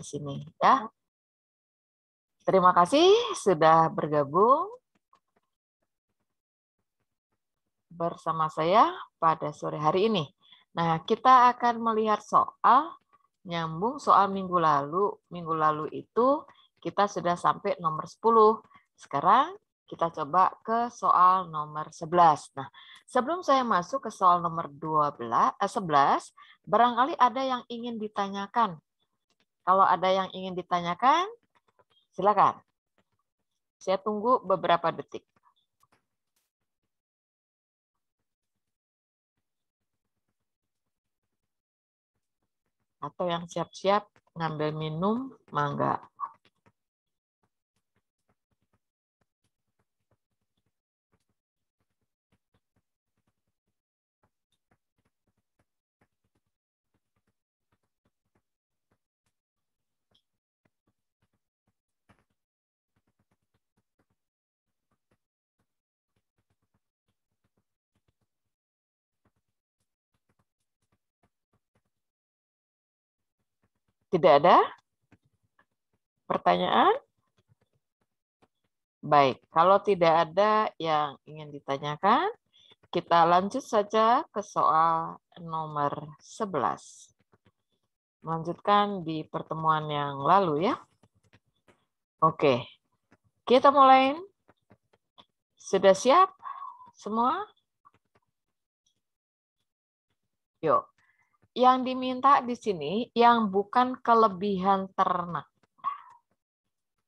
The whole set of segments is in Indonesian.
di sini ya. Terima kasih sudah bergabung bersama saya pada sore hari ini. Nah, kita akan melihat soal nyambung soal minggu lalu. Minggu lalu itu kita sudah sampai nomor 10. Sekarang kita coba ke soal nomor 11. Nah, sebelum saya masuk ke soal nomor 12, eh, 11, barangkali ada yang ingin ditanyakan kalau ada yang ingin ditanyakan, silakan. Saya tunggu beberapa detik. Atau yang siap-siap ngambil minum, mangga. Tidak ada pertanyaan? Baik, kalau tidak ada yang ingin ditanyakan, kita lanjut saja ke soal nomor 11. Melanjutkan di pertemuan yang lalu ya. Oke, kita mulai. Sudah siap semua? Yuk yang diminta di sini yang bukan kelebihan ternak.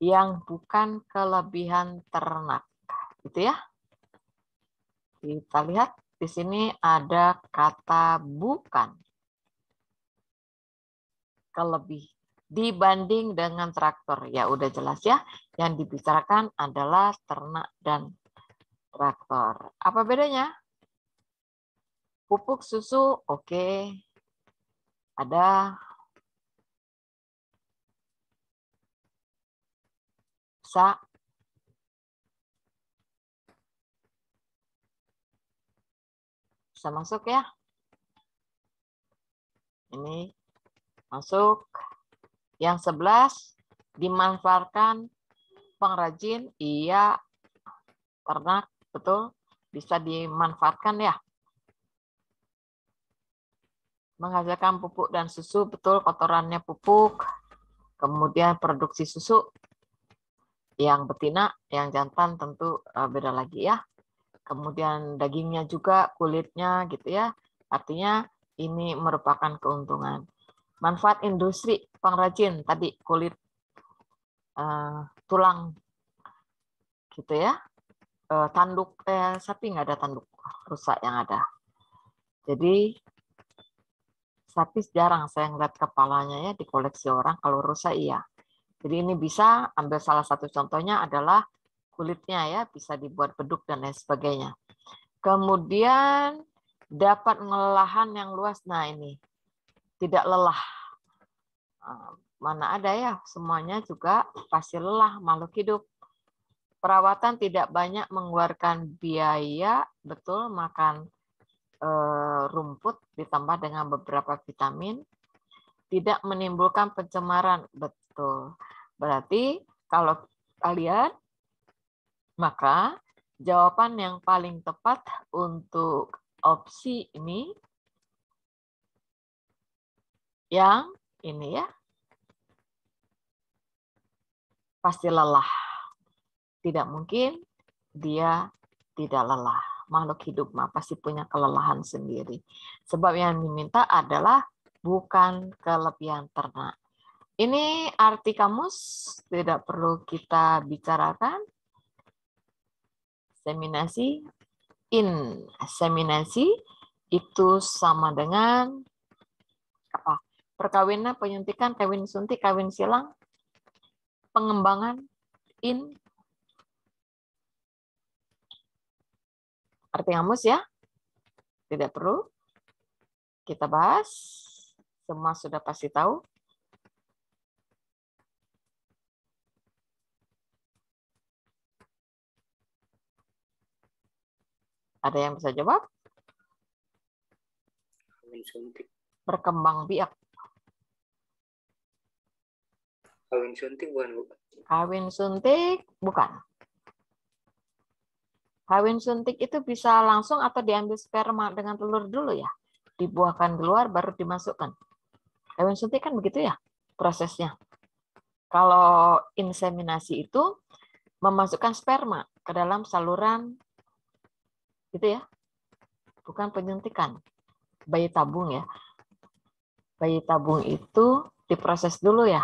Yang bukan kelebihan ternak. Gitu ya. Kita lihat di sini ada kata bukan. Kelebih dibanding dengan traktor. Ya udah jelas ya, yang dibicarakan adalah ternak dan traktor. Apa bedanya? Pupuk susu, oke. Okay ada sa bisa masuk ya. Ini masuk. Yang sebelas dimanfaatkan pengrajin iya ternak betul bisa dimanfaatkan ya menghasilkan pupuk dan susu, betul kotorannya pupuk, kemudian produksi susu, yang betina, yang jantan tentu eh, beda lagi ya. Kemudian dagingnya juga, kulitnya gitu ya. Artinya ini merupakan keuntungan. Manfaat industri pengrajin tadi kulit uh, tulang gitu ya. Uh, tanduk eh, sapi nggak ada tanduk rusak yang ada. Jadi tapi jarang saya ngeliat kepalanya ya di koleksi orang. Kalau rusa iya. Jadi ini bisa ambil salah satu contohnya adalah kulitnya ya bisa dibuat beduk dan lain sebagainya. Kemudian dapat ngelelahan yang luas. Nah ini tidak lelah. Eh, mana ada ya semuanya juga pasti lelah makhluk hidup. Perawatan tidak banyak mengeluarkan biaya, betul makan Eh, rumput ditambah dengan beberapa vitamin tidak menimbulkan pencemaran. Betul. Berarti kalau kalian maka jawaban yang paling tepat untuk opsi ini yang ini ya. Pasti lelah. Tidak mungkin dia tidak lelah makhluk hidup mah pasti punya kelelahan sendiri. Sebab yang diminta adalah bukan kelebihan ternak. Ini arti kamus tidak perlu kita bicarakan. Seminasi in seminasi itu sama dengan apa? Perkawinan, penyuntikan, kawin suntik, kawin silang, pengembangan in arti hamus ya. Tidak perlu kita bahas. Semua sudah pasti tahu. Ada yang bisa jawab? Berkembang biak. Kawin suntik bukan, Bu? Kawin suntik bukan. Kawin suntik itu bisa langsung atau diambil sperma dengan telur dulu ya? Dibuahkan keluar baru dimasukkan. Kawin suntik kan begitu ya prosesnya. Kalau inseminasi itu memasukkan sperma ke dalam saluran gitu ya. Bukan penyuntikan. Bayi tabung ya. Bayi tabung itu diproses dulu ya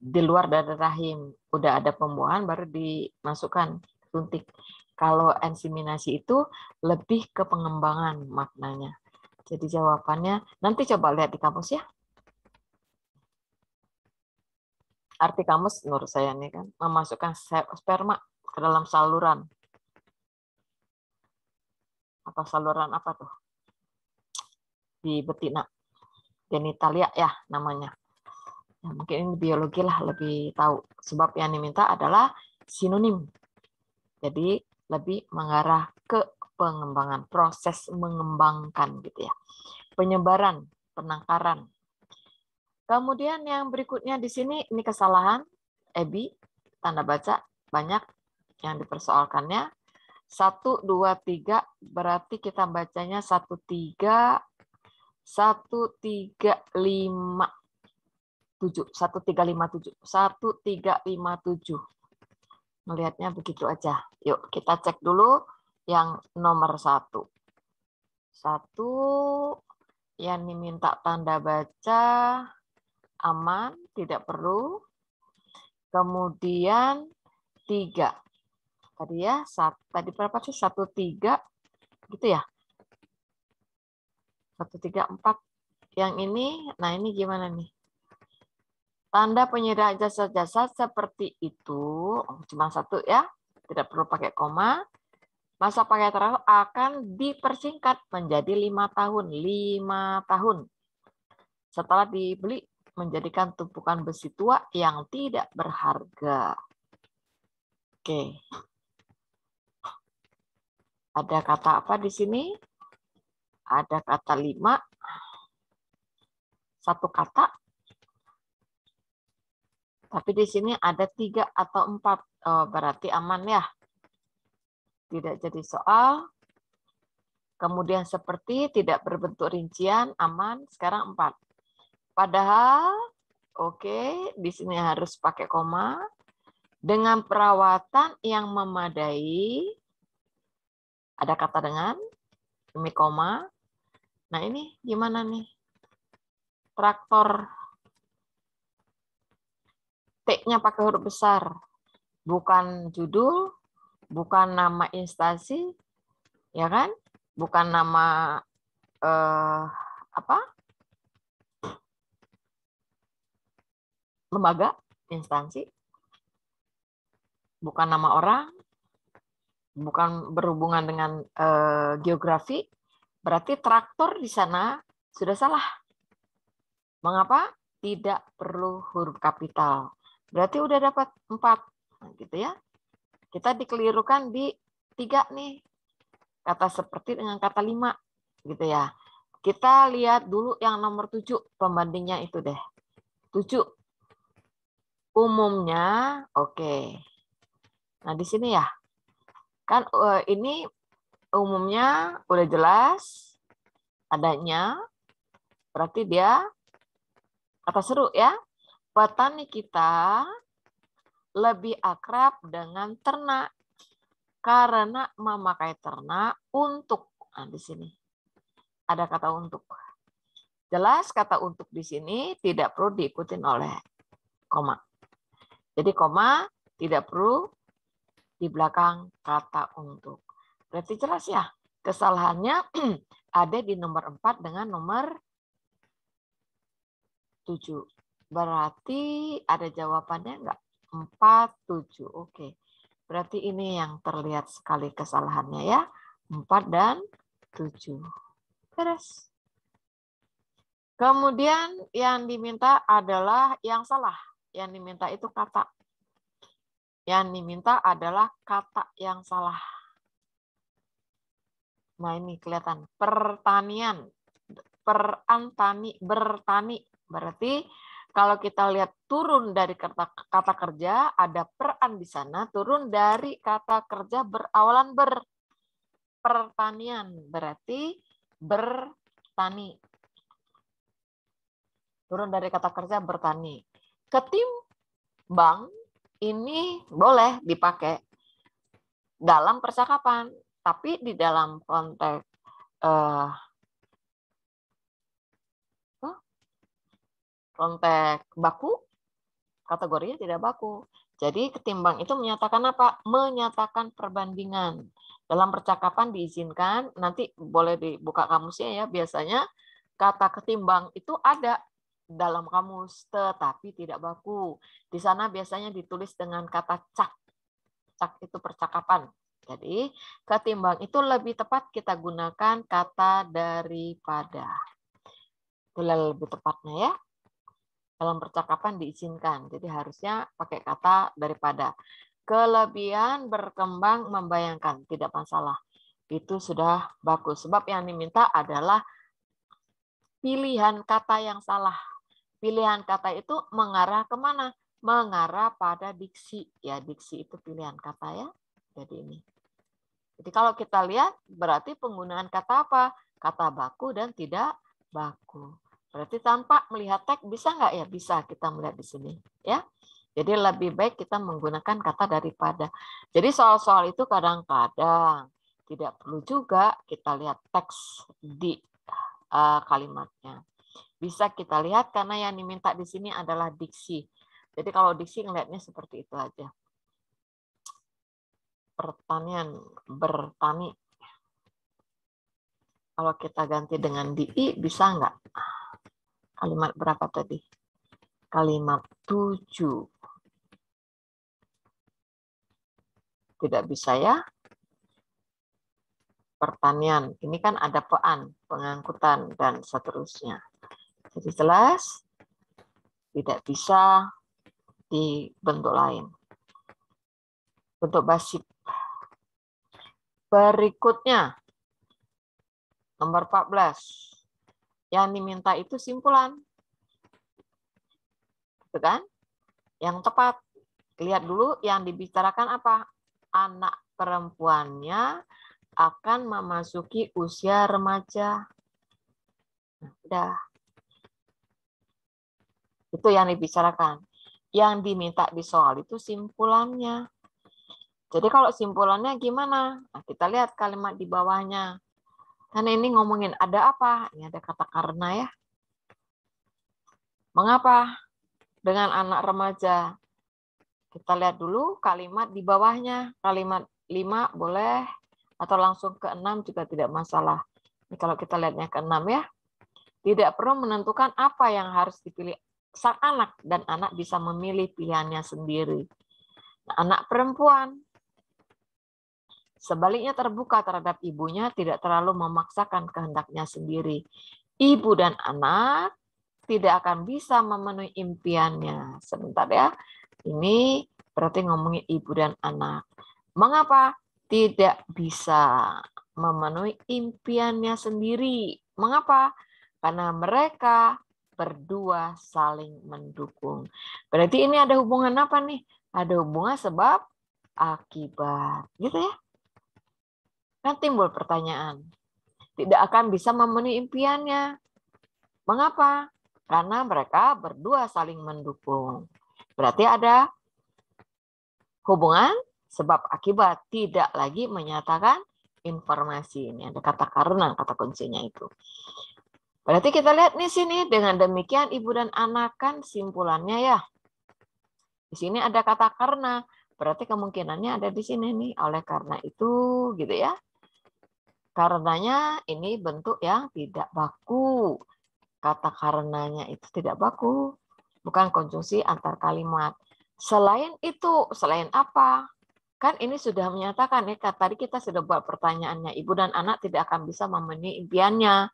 di luar dari rahim udah ada pembuahan baru dimasukkan suntik. Kalau inseminasi itu lebih ke pengembangan maknanya. Jadi jawabannya nanti coba lihat di kamus ya. Arti kamus menurut saya nih kan memasukkan sperma ke dalam saluran. Apa saluran apa tuh? Di betina. Genitalia ya namanya ya, mungkin ini biologi lah lebih tahu sebab yang diminta adalah sinonim jadi lebih mengarah ke pengembangan proses mengembangkan gitu ya penyebaran penangkaran kemudian yang berikutnya di sini ini kesalahan ebi tanda baca banyak yang dipersoalkannya satu dua tiga berarti kita bacanya satu tiga satu tiga lima tujuh tujuh satu satu tiga lima tiga lima tujuh Melihatnya begitu aja. Yuk, kita cek dulu yang nomor satu. Satu yang diminta tanda baca aman, tidak perlu. Kemudian tiga. Tadi ya, satu tadi berapa sih? Satu tiga, gitu ya. Satu tiga empat. Yang ini, nah ini gimana nih? Tanda penyerah jasa-jasa seperti itu, oh, cuma satu ya, tidak perlu pakai koma. Masa pakai terakhir akan dipersingkat menjadi lima tahun. Lima tahun. Setelah dibeli, menjadikan tumpukan besi tua yang tidak berharga. Oke. Ada kata apa di sini? Ada kata lima. Satu kata tapi di sini ada tiga atau empat, oh, berarti aman ya. Tidak jadi soal. Kemudian seperti tidak berbentuk rincian, aman. Sekarang empat. Padahal, oke, okay, di sini harus pakai koma. Dengan perawatan yang memadai, ada kata dengan, demi koma. Nah ini gimana nih? Traktor T-nya pakai huruf besar. Bukan judul, bukan nama instansi, ya kan? Bukan nama eh, apa? Lembaga, instansi. Bukan nama orang, bukan berhubungan dengan eh, geografi. Berarti traktor di sana sudah salah. Mengapa? Tidak perlu huruf kapital. Berarti udah dapat 4, nah, gitu ya. Kita dikelirukan di 3 nih. Kata seperti dengan kata 5, gitu ya. Kita lihat dulu yang nomor 7, pembandingnya itu deh. 7. Umumnya, oke. Okay. Nah, di sini ya. Kan eh, ini umumnya udah jelas adanya, berarti dia kata seru ya petani kita lebih akrab dengan ternak karena memakai ternak untuk nah, di sini ada kata untuk jelas kata untuk di sini tidak perlu diikutin oleh koma jadi koma tidak perlu di belakang kata untuk berarti jelas ya kesalahannya ada di nomor 4 dengan nomor 7 Berarti ada jawabannya enggak? 4, 7. Oke. Berarti ini yang terlihat sekali kesalahannya ya. 4 dan 7. Beres. Kemudian yang diminta adalah yang salah. Yang diminta itu kata. Yang diminta adalah kata yang salah. Nah ini kelihatan pertanian, perantani, bertani. Berarti kalau kita lihat turun dari kata, kata kerja, ada peran di sana. Turun dari kata kerja berawalan ber. Pertanian berarti bertani. Turun dari kata kerja bertani. Ketimbang ini boleh dipakai dalam percakapan, tapi di dalam konteks uh, konteks baku, kategorinya tidak baku. Jadi ketimbang itu menyatakan apa? Menyatakan perbandingan. Dalam percakapan diizinkan, nanti boleh dibuka kamusnya ya. Biasanya kata ketimbang itu ada dalam kamus tetapi tidak baku. Di sana biasanya ditulis dengan kata cak. Cak itu percakapan. Jadi ketimbang itu lebih tepat kita gunakan kata daripada. Itulah lebih tepatnya ya dalam percakapan diizinkan. Jadi harusnya pakai kata daripada. Kelebihan berkembang membayangkan, tidak masalah. Itu sudah bagus. Sebab yang diminta adalah pilihan kata yang salah. Pilihan kata itu mengarah kemana? Mengarah pada diksi. Ya, diksi itu pilihan kata ya. Jadi ini. Jadi kalau kita lihat, berarti penggunaan kata apa? Kata baku dan tidak baku. Berarti tanpa melihat teks bisa nggak ya? Bisa kita melihat di sini, ya. Jadi lebih baik kita menggunakan kata daripada. Jadi soal-soal itu kadang-kadang tidak perlu juga kita lihat teks di uh, kalimatnya. Bisa kita lihat karena yang diminta di sini adalah diksi. Jadi kalau diksi ngelihatnya seperti itu aja. Pertanian, bertani. Kalau kita ganti dengan di, bisa nggak? kalimat berapa tadi? Kalimat 7. Tidak bisa ya? Pertanian. Ini kan ada pean, pengangkutan, dan seterusnya. Jadi jelas? Tidak bisa di bentuk lain. Bentuk basic. Berikutnya, nomor 14 yang diminta itu simpulan. Gitu kan? Yang tepat. Lihat dulu yang dibicarakan apa. Anak perempuannya akan memasuki usia remaja. Nah, Itu yang dibicarakan. Yang diminta di soal itu simpulannya. Jadi kalau simpulannya gimana? Nah, kita lihat kalimat di bawahnya. Karena ini ngomongin ada apa? Ini ada kata karena ya. Mengapa? Dengan anak remaja. Kita lihat dulu kalimat di bawahnya. Kalimat 5 boleh atau langsung ke 6 juga tidak masalah. Ini kalau kita lihatnya ke 6 ya. Tidak perlu menentukan apa yang harus dipilih sang anak dan anak bisa memilih pilihannya sendiri. Nah, anak perempuan Sebaliknya terbuka terhadap ibunya, tidak terlalu memaksakan kehendaknya sendiri. Ibu dan anak tidak akan bisa memenuhi impiannya. Sebentar ya, ini berarti ngomongin ibu dan anak. Mengapa tidak bisa memenuhi impiannya sendiri? Mengapa? Karena mereka berdua saling mendukung. Berarti ini ada hubungan apa nih? Ada hubungan sebab akibat, gitu ya. Kan timbul pertanyaan. Tidak akan bisa memenuhi impiannya. Mengapa? Karena mereka berdua saling mendukung. Berarti ada hubungan sebab akibat tidak lagi menyatakan informasi ini ada kata karena kata kuncinya itu berarti kita lihat nih sini dengan demikian ibu dan anak kan simpulannya ya di sini ada kata karena berarti kemungkinannya ada di sini nih oleh karena itu gitu ya Karenanya ini bentuk yang tidak baku. Kata karenanya itu tidak baku, bukan konjungsi antar kalimat. Selain itu, selain apa? Kan ini sudah menyatakan ya, kan tadi kita sudah buat pertanyaannya, ibu dan anak tidak akan bisa memenuhi impiannya.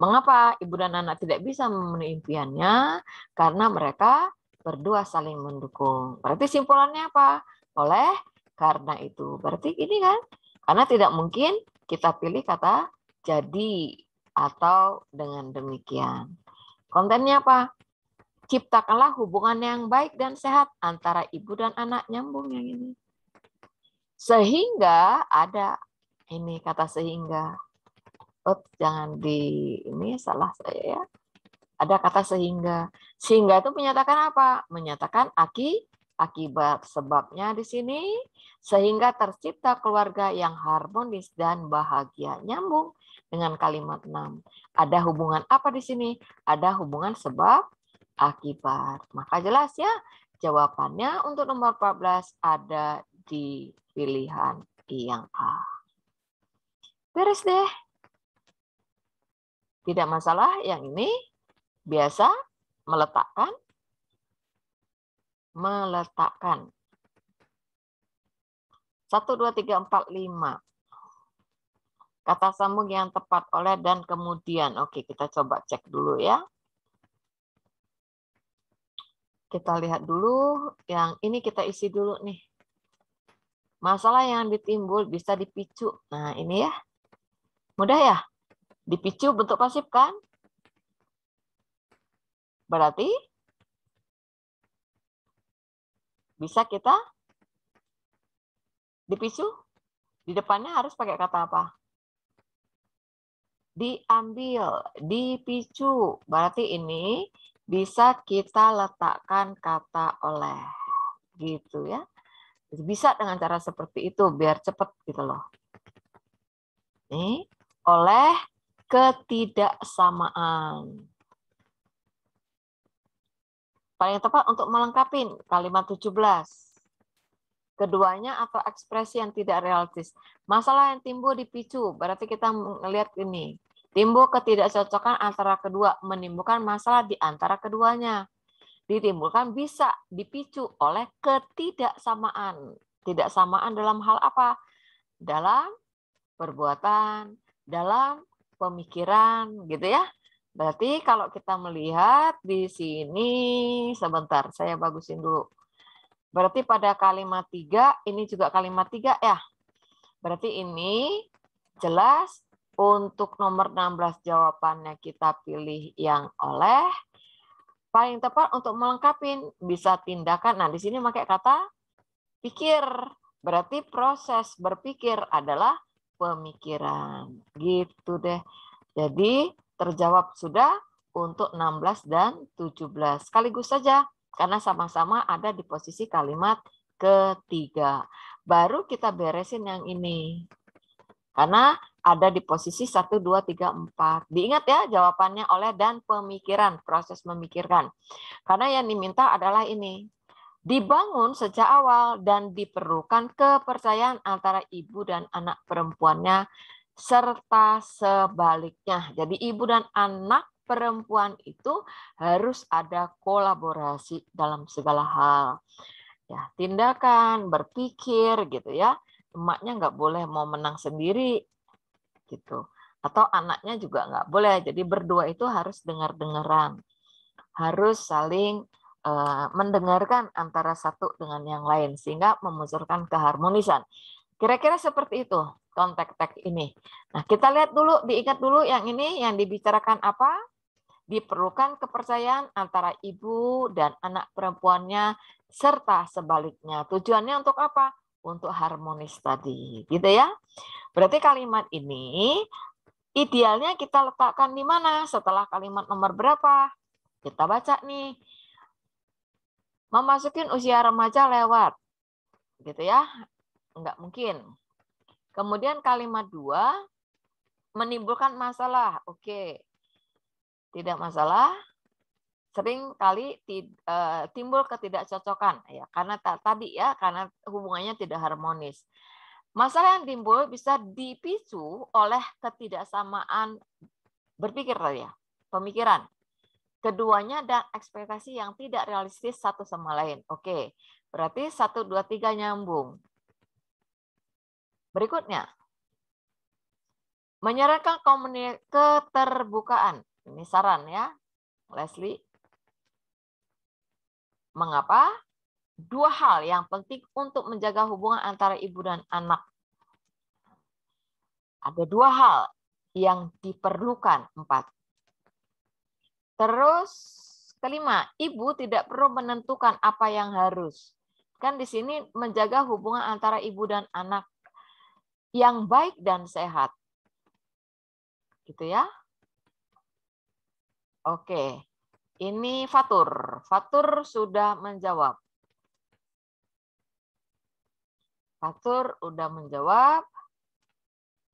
Mengapa ibu dan anak tidak bisa memenuhi impiannya? Karena mereka berdua saling mendukung. Berarti simpulannya apa? Oleh karena itu. Berarti ini kan karena tidak mungkin kita pilih kata jadi atau dengan demikian. Kontennya apa? Ciptakanlah hubungan yang baik dan sehat antara ibu dan anak nyambung yang ini. Sehingga ada ini kata sehingga. Oh, jangan di ini salah saya ya. Ada kata sehingga. Sehingga itu menyatakan apa? Menyatakan aki Akibat sebabnya di sini sehingga tercipta keluarga yang harmonis dan bahagia. Nyambung dengan kalimat 6. Ada hubungan apa di sini? Ada hubungan sebab akibat. Maka jelas ya jawabannya untuk nomor 14 ada di pilihan yang A. Beres deh. Tidak masalah yang ini biasa meletakkan meletakkan. 1, 2, 3, 4, 5. Kata sambung yang tepat oleh dan kemudian. Oke, kita coba cek dulu ya. Kita lihat dulu. Yang ini kita isi dulu nih. Masalah yang ditimbul bisa dipicu. Nah, ini ya. Mudah ya? Dipicu bentuk pasif kan? Berarti bisa kita dipicu di depannya harus pakai kata apa? Diambil, dipicu. Berarti ini bisa kita letakkan kata oleh. Gitu ya. Bisa dengan cara seperti itu biar cepat gitu loh. Nih, oleh ketidaksamaan. Paling tepat untuk melengkapi kalimat 17. Keduanya atau ekspresi yang tidak realistis. Masalah yang timbul dipicu, berarti kita melihat ini. Timbul ketidakcocokan antara kedua, menimbulkan masalah di antara keduanya. Ditimbulkan bisa dipicu oleh ketidaksamaan. Tidak samaan dalam hal apa? Dalam perbuatan, dalam pemikiran, gitu ya. Berarti kalau kita melihat di sini, sebentar, saya bagusin dulu. Berarti pada kalimat 3, ini juga kalimat 3 ya. Berarti ini jelas untuk nomor 16 jawabannya kita pilih yang oleh. Paling tepat untuk melengkapi bisa tindakan. Nah, di sini pakai kata pikir. Berarti proses berpikir adalah pemikiran. Gitu deh. Jadi Terjawab sudah untuk 16 dan 17. Sekaligus saja karena sama-sama ada di posisi kalimat ketiga. Baru kita beresin yang ini. Karena ada di posisi 1, 2, 3, 4. Diingat ya jawabannya oleh dan pemikiran, proses memikirkan. Karena yang diminta adalah ini. Dibangun sejak awal dan diperlukan kepercayaan antara ibu dan anak perempuannya serta sebaliknya. Jadi ibu dan anak perempuan itu harus ada kolaborasi dalam segala hal. Ya, tindakan, berpikir gitu ya. Emaknya nggak boleh mau menang sendiri gitu. Atau anaknya juga nggak boleh. Jadi berdua itu harus dengar-dengaran. Harus saling eh, mendengarkan antara satu dengan yang lain sehingga memunculkan keharmonisan. Kira-kira seperti itu kontek teks ini. Nah, kita lihat dulu, diingat dulu yang ini yang dibicarakan apa? Diperlukan kepercayaan antara ibu dan anak perempuannya serta sebaliknya. Tujuannya untuk apa? Untuk harmonis tadi, gitu ya. Berarti kalimat ini idealnya kita letakkan di mana setelah kalimat nomor berapa? Kita baca nih. Memasuki usia remaja lewat gitu ya Enggak mungkin. Kemudian kalimat dua, menimbulkan masalah. Oke, tidak masalah. Sering kali eh, timbul ketidakcocokan. ya Karena tadi ya, karena hubungannya tidak harmonis. Masalah yang timbul bisa dipicu oleh ketidaksamaan berpikir ya, pemikiran. Keduanya dan ekspektasi yang tidak realistis satu sama lain. Oke, berarti satu, dua, tiga nyambung. Berikutnya, menyarankan keterbukaan. Ini saran ya, Leslie. Mengapa? Dua hal yang penting untuk menjaga hubungan antara ibu dan anak. Ada dua hal yang diperlukan, empat. Terus kelima, ibu tidak perlu menentukan apa yang harus. Kan di sini menjaga hubungan antara ibu dan anak yang baik dan sehat. Gitu ya. Oke, ini Fatur. Fatur sudah menjawab. Fatur sudah menjawab.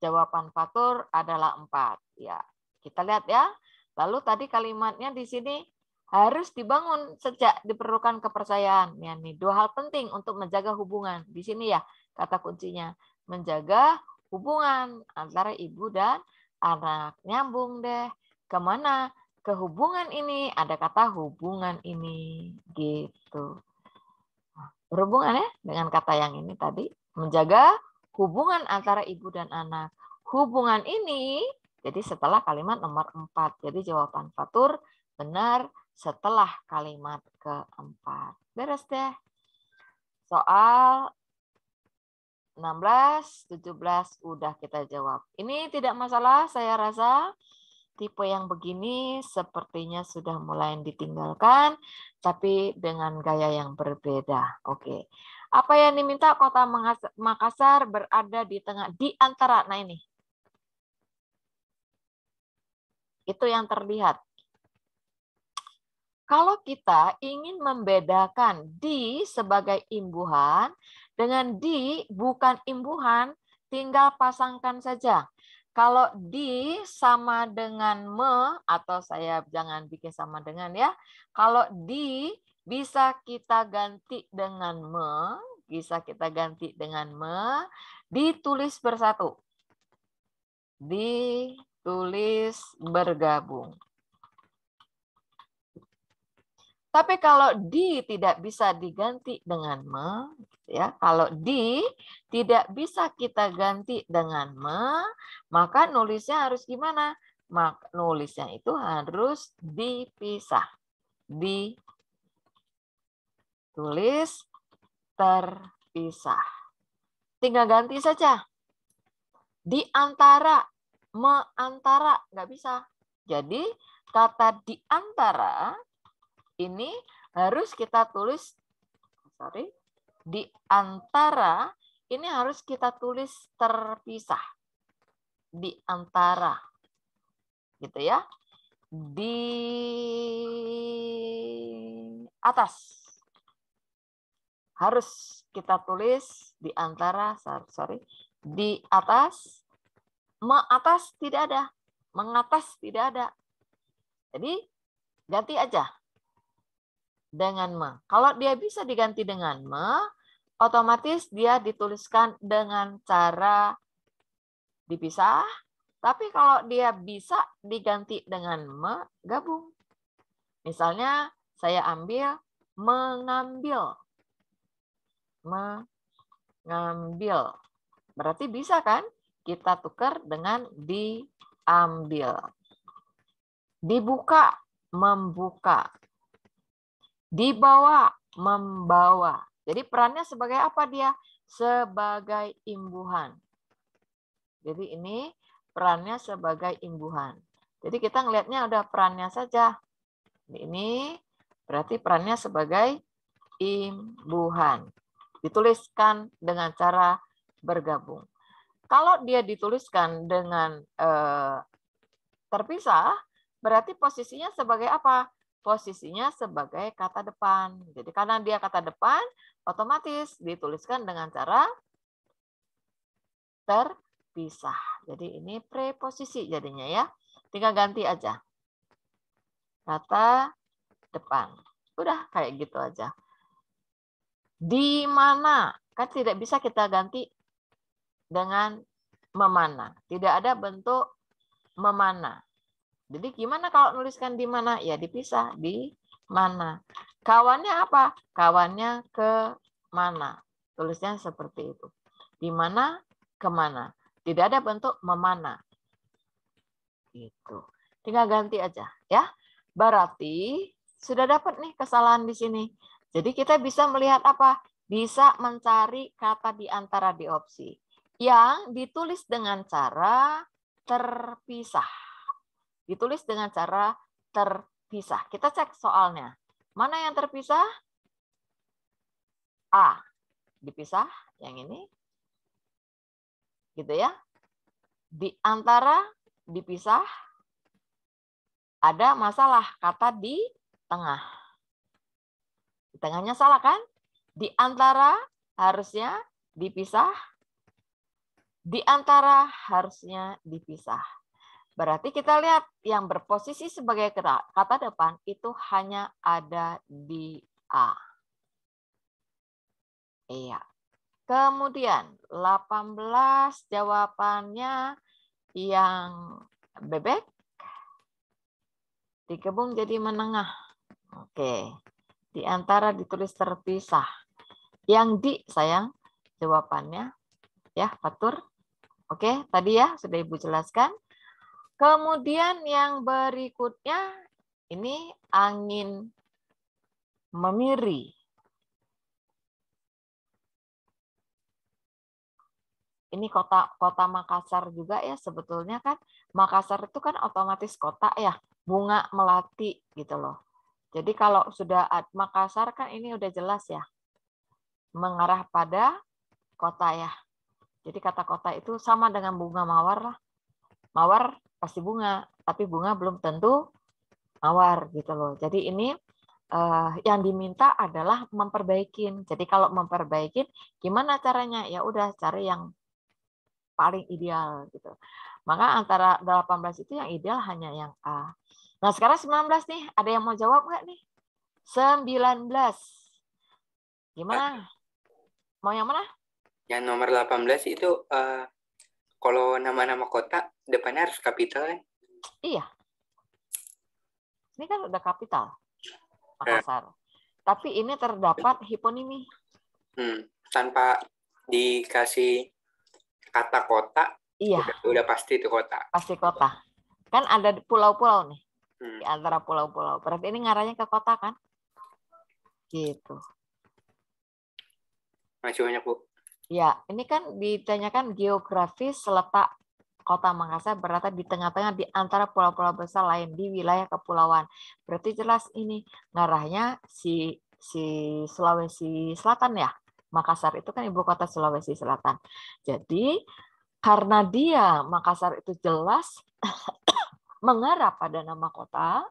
Jawaban Fatur adalah empat. Ya, kita lihat ya. Lalu tadi kalimatnya di sini harus dibangun sejak diperlukan kepercayaan. Ya, nih dua hal penting untuk menjaga hubungan. Di sini ya kata kuncinya menjaga hubungan antara ibu dan anak. Nyambung deh. Kemana? Ke hubungan ini. Ada kata hubungan ini. Gitu. Berhubungan ya dengan kata yang ini tadi. Menjaga hubungan antara ibu dan anak. Hubungan ini, jadi setelah kalimat nomor 4. Jadi jawaban Fatur benar setelah kalimat keempat. Beres deh. Soal 16, 17 udah kita jawab. Ini tidak masalah saya rasa tipe yang begini sepertinya sudah mulai ditinggalkan, tapi dengan gaya yang berbeda. Oke, apa yang diminta kota Makassar berada di tengah, di antara, nah ini. Itu yang terlihat. Kalau kita ingin membedakan di sebagai imbuhan, dengan di bukan imbuhan, tinggal pasangkan saja. Kalau di sama dengan me, atau saya jangan bikin sama dengan ya. Kalau di bisa kita ganti dengan me, bisa kita ganti dengan me, ditulis bersatu. Ditulis bergabung. Tapi kalau di tidak bisa diganti dengan me, ya. Kalau di tidak bisa kita ganti dengan me, maka nulisnya harus gimana? Mak nulisnya itu harus dipisah. Di tulis terpisah. Tinggal ganti saja. Di antara, antara nggak bisa. Jadi kata di antara ini harus kita tulis sorry di antara ini harus kita tulis terpisah di antara gitu ya di atas harus kita tulis di antara sorry di atas mengatas tidak ada mengatas tidak ada jadi ganti aja dengan me. Kalau dia bisa diganti dengan me, otomatis dia dituliskan dengan cara dipisah. Tapi kalau dia bisa diganti dengan me, gabung. Misalnya saya ambil mengambil. Mengambil. Berarti bisa kan kita tukar dengan diambil. Dibuka, membuka dibawa, membawa. Jadi perannya sebagai apa dia? Sebagai imbuhan. Jadi ini perannya sebagai imbuhan. Jadi kita ngelihatnya ada perannya saja. Ini berarti perannya sebagai imbuhan. Dituliskan dengan cara bergabung. Kalau dia dituliskan dengan eh, terpisah, berarti posisinya sebagai apa? posisinya sebagai kata depan. Jadi karena dia kata depan, otomatis dituliskan dengan cara terpisah. Jadi ini preposisi jadinya ya. Tinggal ganti aja. Kata depan. Udah kayak gitu aja. Di mana? Kan tidak bisa kita ganti dengan memana. Tidak ada bentuk memana. Jadi gimana kalau nuliskan di mana? Ya dipisah di mana. Kawannya apa? Kawannya ke mana? Tulisnya seperti itu. Di mana? Kemana? Tidak ada bentuk memana. Itu. Tinggal ganti aja ya. Berarti sudah dapat nih kesalahan di sini. Jadi kita bisa melihat apa? Bisa mencari kata di antara di opsi yang ditulis dengan cara terpisah. Ditulis dengan cara terpisah. Kita cek soalnya. Mana yang terpisah? A. Dipisah, yang ini. Gitu ya. Di antara dipisah, ada masalah kata di tengah. Di tengahnya salah kan? Di antara harusnya dipisah, di antara harusnya dipisah. Berarti kita lihat yang berposisi sebagai kata depan itu hanya ada di A. Iya. Kemudian 18 jawabannya yang bebek dikebung jadi menengah. Oke. Di antara ditulis terpisah. Yang di sayang jawabannya ya, Fatur. Oke, tadi ya sudah Ibu jelaskan. Kemudian yang berikutnya ini angin memiri. Ini kota kota Makassar juga ya sebetulnya kan Makassar itu kan otomatis kota ya bunga melati gitu loh. Jadi kalau sudah Makassar kan ini udah jelas ya mengarah pada kota ya. Jadi kata kota itu sama dengan bunga mawar lah. Mawar pasti bunga, tapi bunga belum tentu mawar gitu loh. Jadi ini uh, yang diminta adalah memperbaikin. Jadi kalau memperbaikin, gimana caranya? Ya udah cari yang paling ideal gitu. Maka antara 18 itu yang ideal hanya yang A. Nah sekarang 19 nih, ada yang mau jawab nggak nih? 19. Gimana? Mau yang mana? Yang nomor 18 itu uh, kalau nama-nama kota depannya harus kapital kan? Ya. Iya. Ini kan udah kapital. Makassar. Ya. Eh. Tapi ini terdapat hiponimi. Hmm, tanpa dikasih kata kota, iya. udah, udah pasti itu kota. Pasti kota. Kan ada pulau-pulau nih. Hmm. Di antara pulau-pulau. Berarti ini ngarahnya ke kota kan? Gitu. Masih banyak, Bu. Ya, ini kan ditanyakan geografis seletak kota Makassar berada di tengah-tengah di antara pulau-pulau besar lain di wilayah kepulauan. Berarti jelas ini ngarahnya si si Sulawesi Selatan ya. Makassar itu kan ibu kota Sulawesi Selatan. Jadi karena dia Makassar itu jelas mengarah pada nama kota,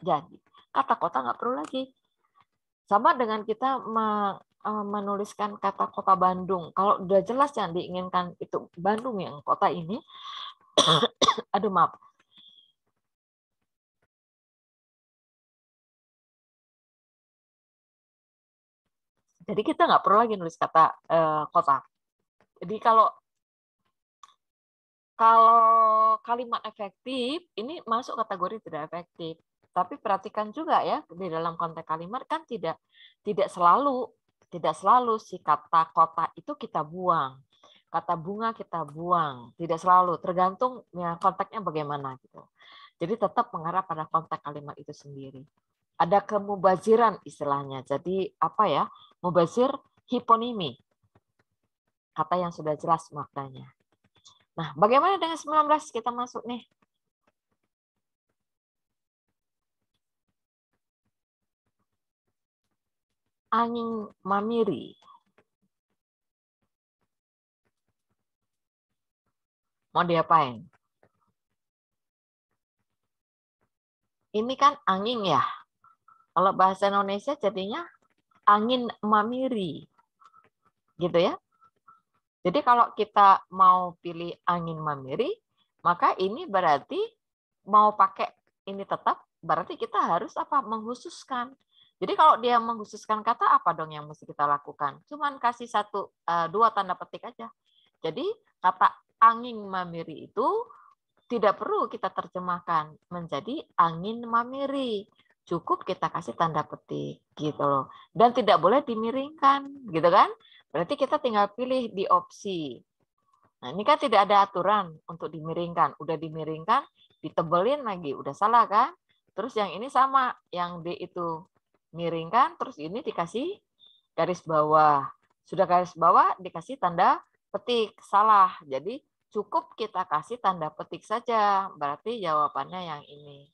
jadi kata kota nggak perlu lagi. Sama dengan kita Eh, menuliskan kata kota Bandung. Kalau udah jelas yang diinginkan itu Bandung yang kota ini, aduh maaf. Jadi kita nggak perlu lagi nulis kata uh, kota. Jadi kalau kalau kalimat efektif ini masuk kategori tidak efektif tapi perhatikan juga ya di dalam konteks kalimat kan tidak tidak selalu tidak selalu si kata kota itu kita buang, kata bunga kita buang, tidak selalu, tergantung ya, konteksnya bagaimana gitu. Jadi tetap mengarah pada konteks kalimat itu sendiri. Ada kemubaziran istilahnya. Jadi apa ya? Mubazir hiponimi. Kata yang sudah jelas maknanya. Nah, bagaimana dengan 19 kita masuk nih? angin mamiri. Mau diapain? Ini kan angin ya. Kalau bahasa Indonesia jadinya angin mamiri. Gitu ya. Jadi kalau kita mau pilih angin mamiri, maka ini berarti mau pakai ini tetap berarti kita harus apa menghususkan jadi kalau dia mengkhususkan kata apa dong yang mesti kita lakukan? Cuman kasih satu eh, dua tanda petik aja. Jadi kata angin mamiri itu tidak perlu kita terjemahkan menjadi angin mamiri. Cukup kita kasih tanda petik gitu loh. Dan tidak boleh dimiringkan gitu kan? Berarti kita tinggal pilih di opsi. Nah, ini kan tidak ada aturan untuk dimiringkan. Udah dimiringkan, ditebelin lagi, udah salah kan? Terus yang ini sama, yang D itu miringkan, terus ini dikasih garis bawah. Sudah garis bawah dikasih tanda petik, salah. Jadi cukup kita kasih tanda petik saja, berarti jawabannya yang ini.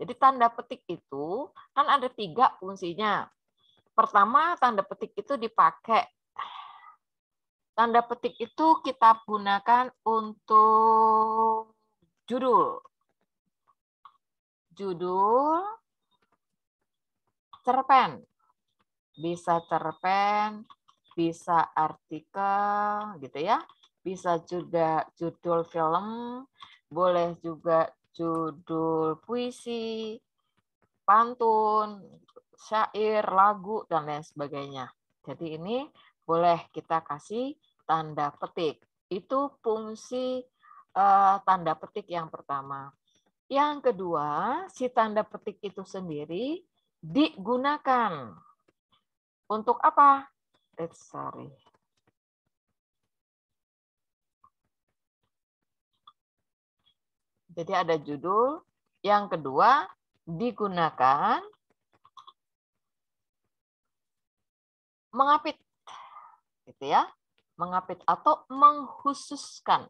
Jadi tanda petik itu kan ada tiga fungsinya. Pertama, tanda petik itu dipakai. Tanda petik itu kita gunakan untuk judul. Judul, cerpen. Bisa cerpen, bisa artikel gitu ya. Bisa juga judul film, boleh juga judul puisi, pantun, syair, lagu dan lain sebagainya. Jadi ini boleh kita kasih tanda petik. Itu fungsi uh, tanda petik yang pertama. Yang kedua, si tanda petik itu sendiri digunakan untuk apa? Eh, sorry. Jadi ada judul. Yang kedua, digunakan mengapit. Gitu ya. Mengapit atau menghususkan.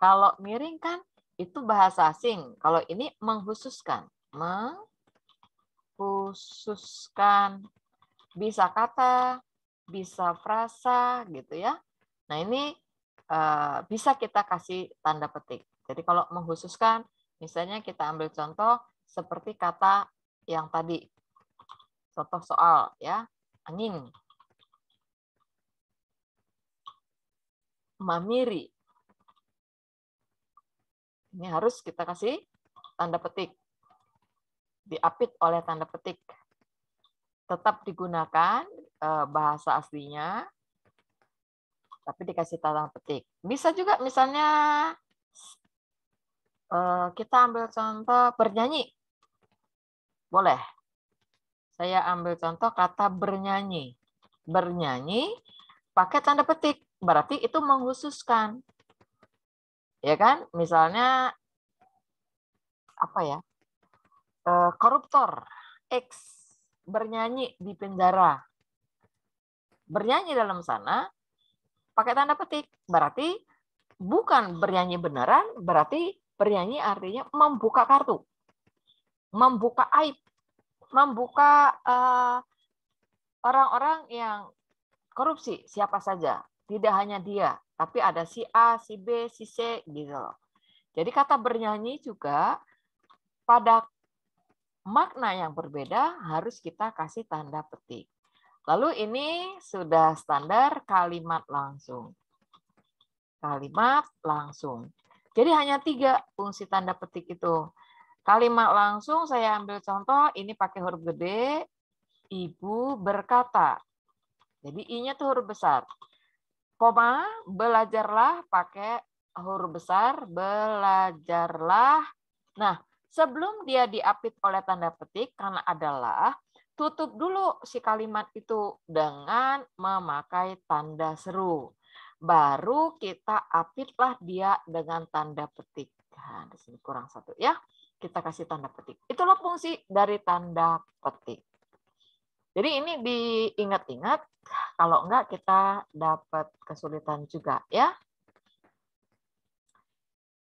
Kalau miring kan itu bahasa asing. Kalau ini menghususkan. Meng khususkan bisa kata, bisa frasa gitu ya. Nah, ini uh, bisa kita kasih tanda petik. Jadi kalau menghususkan misalnya kita ambil contoh seperti kata yang tadi contoh soal ya, angin. Mamiri. Ini harus kita kasih tanda petik diapit oleh tanda petik. Tetap digunakan eh, bahasa aslinya, tapi dikasih tanda petik. Bisa juga misalnya eh, kita ambil contoh bernyanyi. Boleh. Saya ambil contoh kata bernyanyi. Bernyanyi pakai tanda petik. Berarti itu menghususkan. Ya kan? Misalnya apa ya? Eh, koruptor X bernyanyi di penjara. Bernyanyi dalam sana pakai tanda petik. Berarti bukan bernyanyi beneran, berarti bernyanyi artinya membuka kartu. Membuka aib. Membuka eh, orang-orang uh, yang korupsi siapa saja, tidak hanya dia, tapi ada si A, si B, si C gitu loh. Jadi kata bernyanyi juga pada makna yang berbeda harus kita kasih tanda petik. Lalu ini sudah standar kalimat langsung. Kalimat langsung. Jadi hanya tiga fungsi tanda petik itu. Kalimat langsung saya ambil contoh, ini pakai huruf gede, ibu berkata. Jadi i-nya tuh huruf besar. Koma, belajarlah pakai huruf besar, belajarlah. Nah, Sebelum dia diapit oleh tanda petik, karena adalah tutup dulu si kalimat itu dengan memakai tanda seru. Baru kita apitlah dia dengan tanda petik. Nah, di sini kurang satu ya. Kita kasih tanda petik. Itulah fungsi dari tanda petik. Jadi ini diingat-ingat, kalau enggak kita dapat kesulitan juga ya.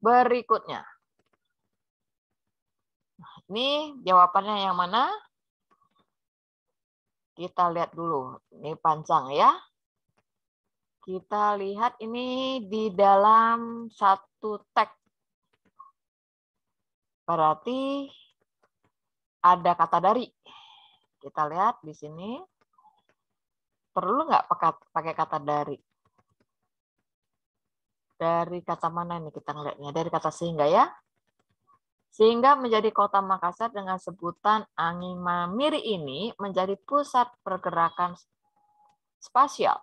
Berikutnya, ini jawabannya yang mana? Kita lihat dulu. Ini panjang ya. Kita lihat ini di dalam satu tag. Berarti ada kata dari. Kita lihat di sini. Perlu nggak pakai kata dari? Dari kata mana ini kita ngeliatnya? Dari kata sehingga ya sehingga menjadi kota Makassar dengan sebutan angin mamiri ini menjadi pusat pergerakan spasial.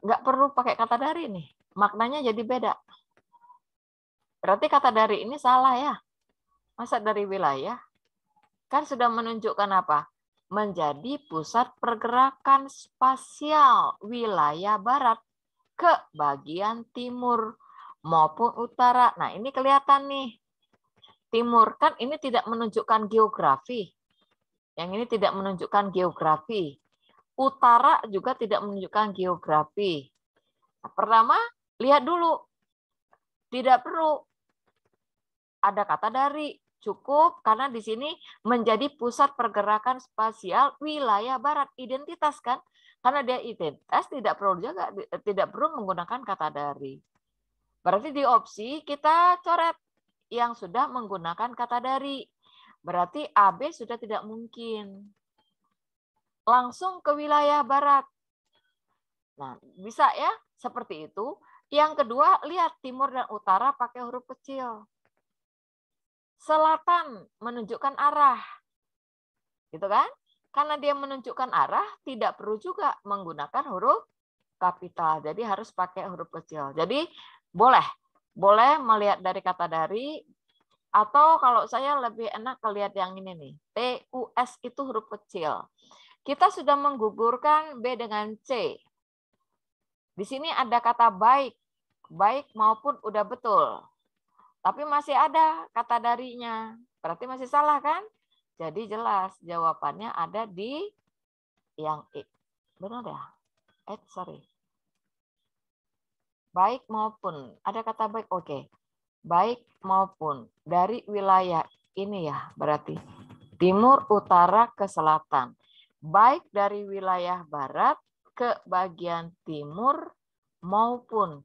Nggak perlu pakai kata dari nih, maknanya jadi beda. Berarti kata dari ini salah ya. Masa dari wilayah? Kan sudah menunjukkan apa? Menjadi pusat pergerakan spasial wilayah barat ke bagian timur maupun utara. Nah, ini kelihatan nih. Timur kan ini tidak menunjukkan geografi. Yang ini tidak menunjukkan geografi. Utara juga tidak menunjukkan geografi. Nah, pertama, lihat dulu. Tidak perlu ada kata dari. Cukup karena di sini menjadi pusat pergerakan spasial wilayah barat. Identitas kan? Karena dia identitas tidak perlu juga tidak perlu menggunakan kata dari. Berarti di opsi kita coret yang sudah menggunakan kata dari. Berarti AB sudah tidak mungkin. Langsung ke wilayah barat. Nah, bisa ya seperti itu. Yang kedua, lihat timur dan utara pakai huruf kecil. Selatan menunjukkan arah. Gitu kan? Karena dia menunjukkan arah, tidak perlu juga menggunakan huruf kapital. Jadi harus pakai huruf kecil. Jadi boleh. Boleh melihat dari kata dari, atau kalau saya lebih enak melihat yang ini nih. TUS itu huruf kecil. Kita sudah menggugurkan B dengan C. Di sini ada kata baik. Baik maupun udah betul. Tapi masih ada kata darinya. Berarti masih salah kan? Jadi jelas jawabannya ada di yang E. Benar ya? Eh, sorry baik maupun ada kata baik oke okay. baik maupun dari wilayah ini ya berarti timur utara ke selatan baik dari wilayah barat ke bagian timur maupun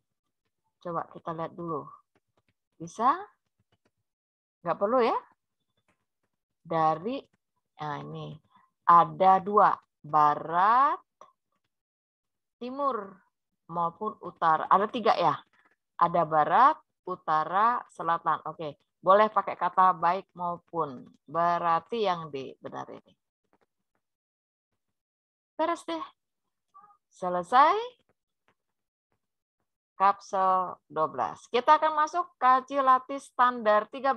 coba kita lihat dulu bisa nggak perlu ya dari nah ini ada dua barat timur maupun utara. Ada tiga ya? Ada barat, utara, selatan. Oke, boleh pakai kata baik maupun. Berarti yang D benar ini. Beres deh. Selesai kapsel 12. Kita akan masuk kaji latih standar 13.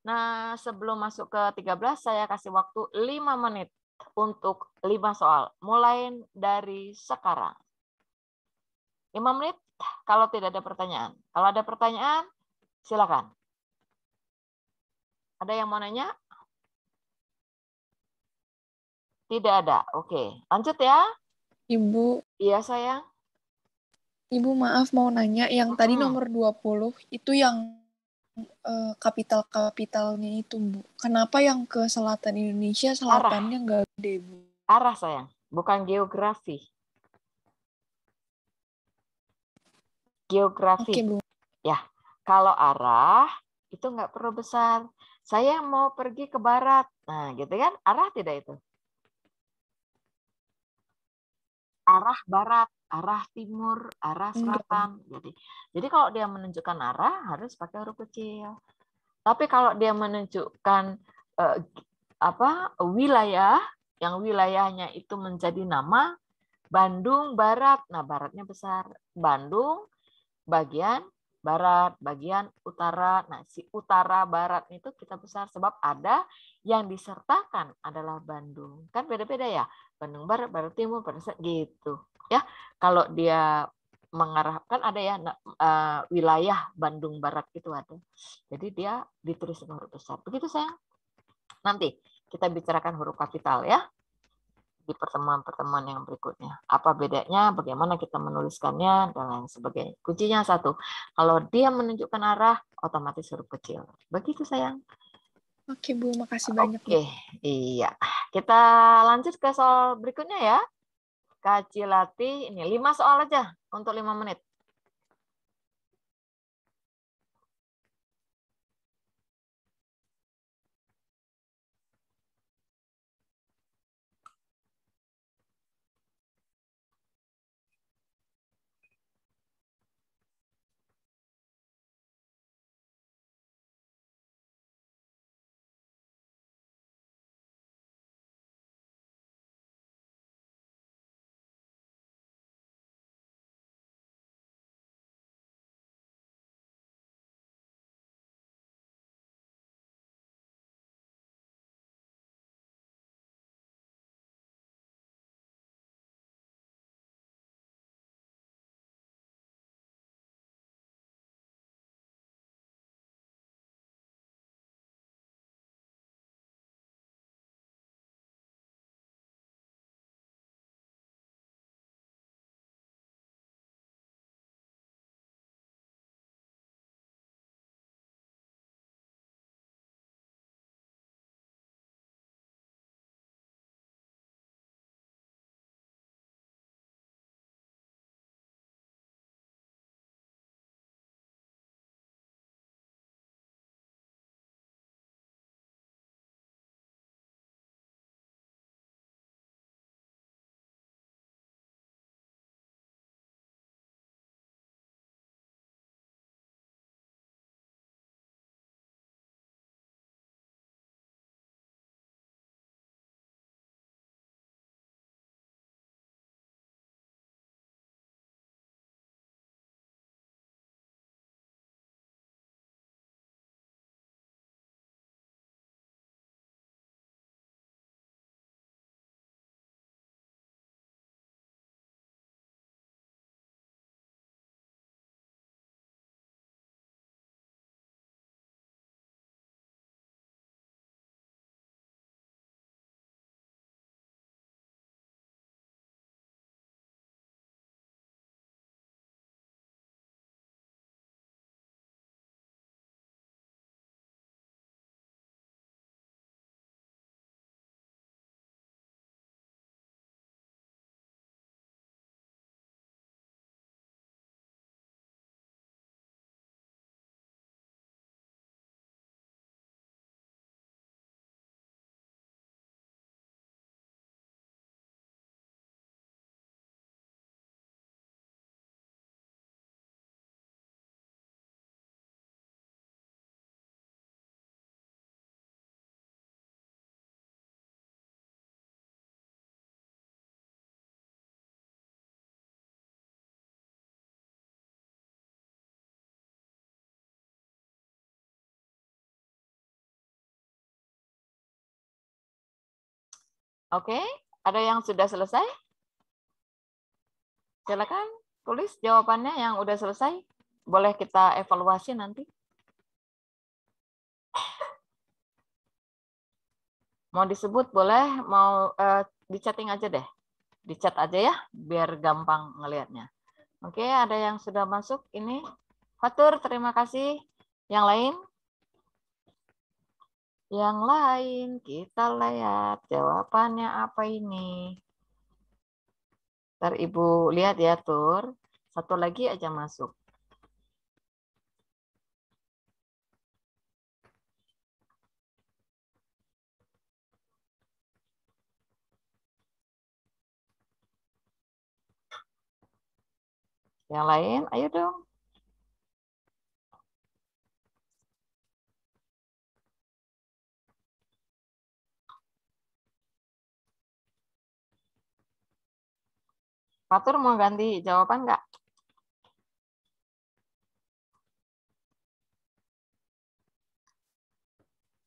Nah, sebelum masuk ke 13, saya kasih waktu 5 menit untuk 5 soal. Mulai dari sekarang. 5 menit kalau tidak ada pertanyaan. Kalau ada pertanyaan, silakan. Ada yang mau nanya? Tidak ada. Oke, lanjut ya. Ibu. Iya, sayang. Ibu maaf mau nanya, yang tadi nomor 20 itu yang eh, kapital-kapitalnya itu, Bu. Kenapa yang ke selatan Indonesia selatannya nggak gede, Bu? Arah, sayang. Bukan geografi. geografi. Okay, Ya, kalau arah itu nggak perlu besar. Saya mau pergi ke barat. Nah, gitu kan? Arah tidak itu? Arah barat, arah timur, arah selatan. Jadi, gitu. jadi kalau dia menunjukkan arah harus pakai huruf kecil. Tapi kalau dia menunjukkan eh, apa wilayah yang wilayahnya itu menjadi nama Bandung Barat. Nah, baratnya besar. Bandung bagian barat, bagian utara. Nah, si utara barat itu kita besar sebab ada yang disertakan adalah Bandung. Kan beda-beda ya. Bandung barat, barat timur, barat gitu. Ya, kalau dia mengarahkan ada ya uh, wilayah Bandung Barat itu ada. Jadi dia ditulis dengan huruf besar. Begitu saya Nanti kita bicarakan huruf kapital ya di pertemuan-pertemuan yang berikutnya. Apa bedanya, bagaimana kita menuliskannya, dan lain sebagainya. Kuncinya satu, kalau dia menunjukkan arah, otomatis huruf kecil. Begitu sayang. Oke Bu, makasih banyak. Oke, iya. Kita lanjut ke soal berikutnya ya. Kacilati, ini lima soal aja untuk lima menit. Oke, okay? ada yang sudah selesai? Silakan tulis jawabannya yang sudah selesai. Boleh kita evaluasi nanti. Mau disebut boleh, mau uh, eh, di aja deh. dicat aja ya, biar gampang ngelihatnya. Oke, okay, ada yang sudah masuk ini. Fatur, terima kasih. Yang lain? yang lain. Kita lihat jawabannya apa ini. Ntar Ibu lihat ya, Tur. Satu lagi aja masuk. Yang lain, ayo dong. Fatur mau ganti jawaban enggak?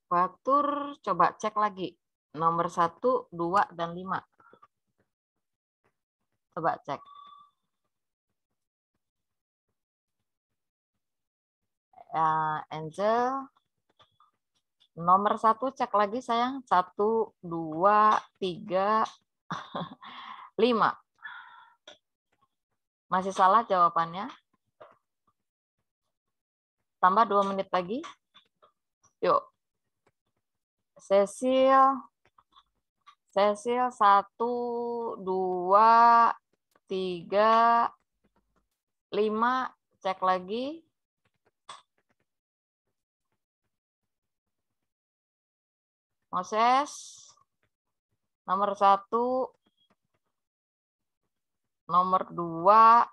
Fatur coba cek lagi. Nomor 1, 2, dan 5. Coba cek. Uh, Angel, nomor satu cek lagi sayang satu dua tiga lima masih salah jawabannya? Tambah dua menit lagi. Yuk. Cecil. Cecil satu, dua, tiga, lima. Cek lagi. Moses. Nomor satu, nomor dua,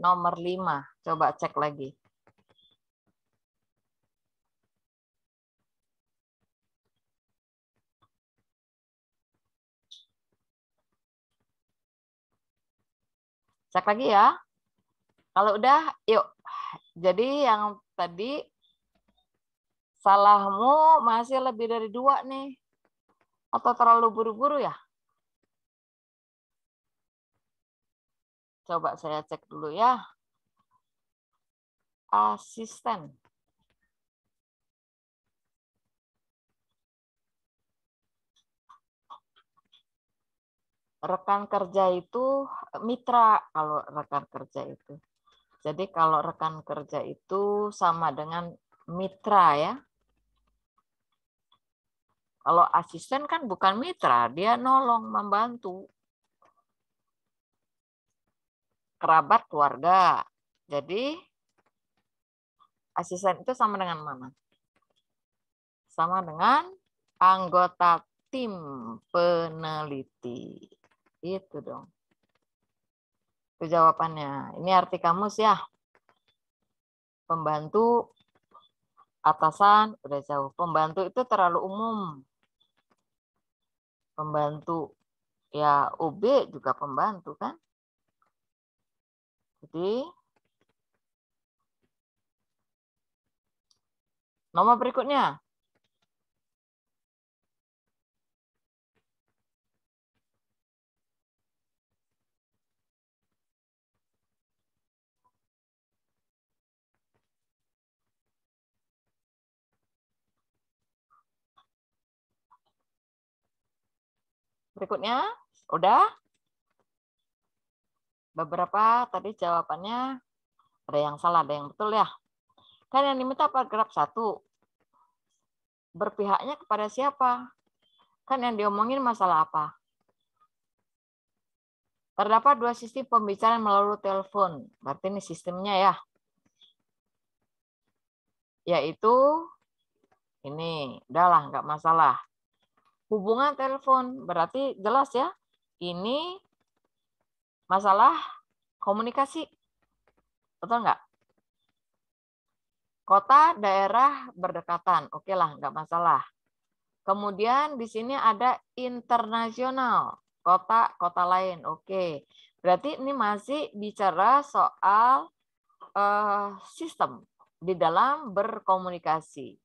nomor lima. Coba cek lagi. Cek lagi ya. Kalau udah, yuk. Jadi yang tadi salahmu masih lebih dari dua nih. Atau terlalu buru-buru ya? Coba saya cek dulu ya. Asisten. Rekan kerja itu mitra kalau rekan kerja itu. Jadi kalau rekan kerja itu sama dengan mitra ya. Kalau asisten kan bukan mitra, dia nolong, membantu kerabat keluarga. Jadi asisten itu sama dengan mana? Sama dengan anggota tim peneliti. Itu dong. Itu jawabannya. Ini arti kamus ya. Ah. Pembantu, atasan, udah jauh. Pembantu itu terlalu umum. Pembantu. Ya, UB juga pembantu kan? Jadi nomor berikutnya. Berikutnya, udah? Beberapa tadi jawabannya ada yang salah, ada yang betul ya. kan yang diminta paragraf satu berpihaknya kepada siapa? Kan yang diomongin masalah apa? Terdapat dua sistem pembicaraan melalui telepon. Berarti ini sistemnya ya. Yaitu ini, udahlah nggak masalah. Hubungan telepon, berarti jelas ya. Ini masalah komunikasi. Betul nggak? Kota, daerah berdekatan. Oke lah, nggak masalah. Kemudian di sini ada internasional, kota kota lain. Oke, berarti ini masih bicara soal uh, sistem di dalam berkomunikasi.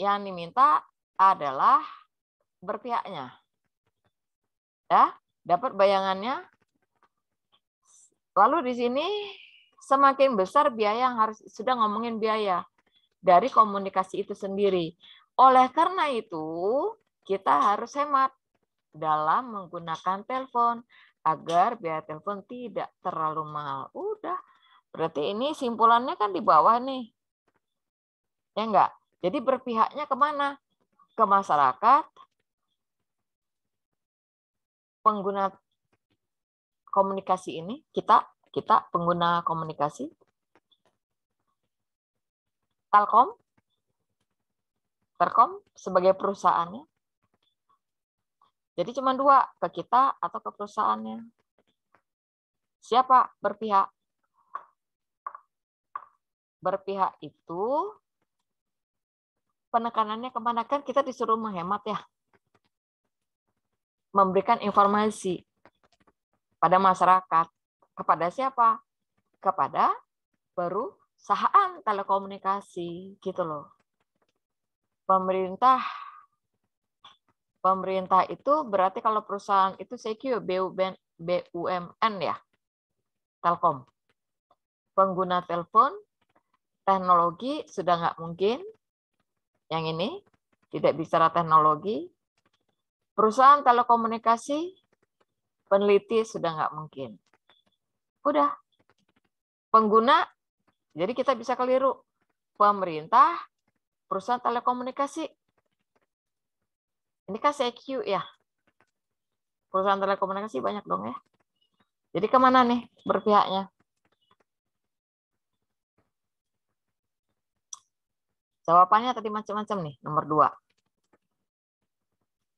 Yang diminta adalah berpihaknya. Ya, dapat bayangannya? Lalu di sini semakin besar biaya yang harus sudah ngomongin biaya dari komunikasi itu sendiri. Oleh karena itu, kita harus hemat dalam menggunakan telepon agar biaya telepon tidak terlalu mahal. Udah, berarti ini simpulannya kan di bawah nih. Ya enggak? Jadi berpihaknya kemana? Ke masyarakat, pengguna komunikasi ini kita kita pengguna komunikasi Telkom Telkom sebagai perusahaannya jadi cuma dua ke kita atau ke perusahaannya siapa berpihak berpihak itu penekanannya kemana kan kita disuruh menghemat ya memberikan informasi pada masyarakat. Kepada siapa? Kepada perusahaan telekomunikasi gitu loh. Pemerintah pemerintah itu berarti kalau perusahaan itu bu BUMN ya. Telkom. Pengguna telepon teknologi sudah nggak mungkin. Yang ini tidak bicara teknologi, Perusahaan telekomunikasi, peneliti sudah nggak mungkin. Udah. Pengguna, jadi kita bisa keliru. Pemerintah, perusahaan telekomunikasi. Ini kan CQ ya. Perusahaan telekomunikasi banyak dong ya. Jadi kemana nih berpihaknya? Jawabannya tadi macam-macam nih, nomor dua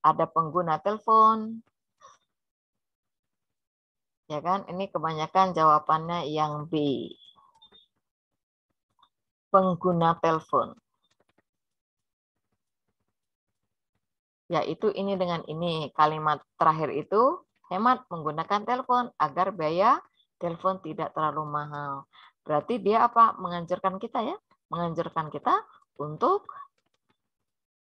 ada pengguna telepon. Ya kan? Ini kebanyakan jawabannya yang B. Pengguna telepon. Yaitu ini dengan ini. Kalimat terakhir itu hemat menggunakan telepon agar biaya telepon tidak terlalu mahal. Berarti dia apa? Menganjurkan kita ya, menganjurkan kita untuk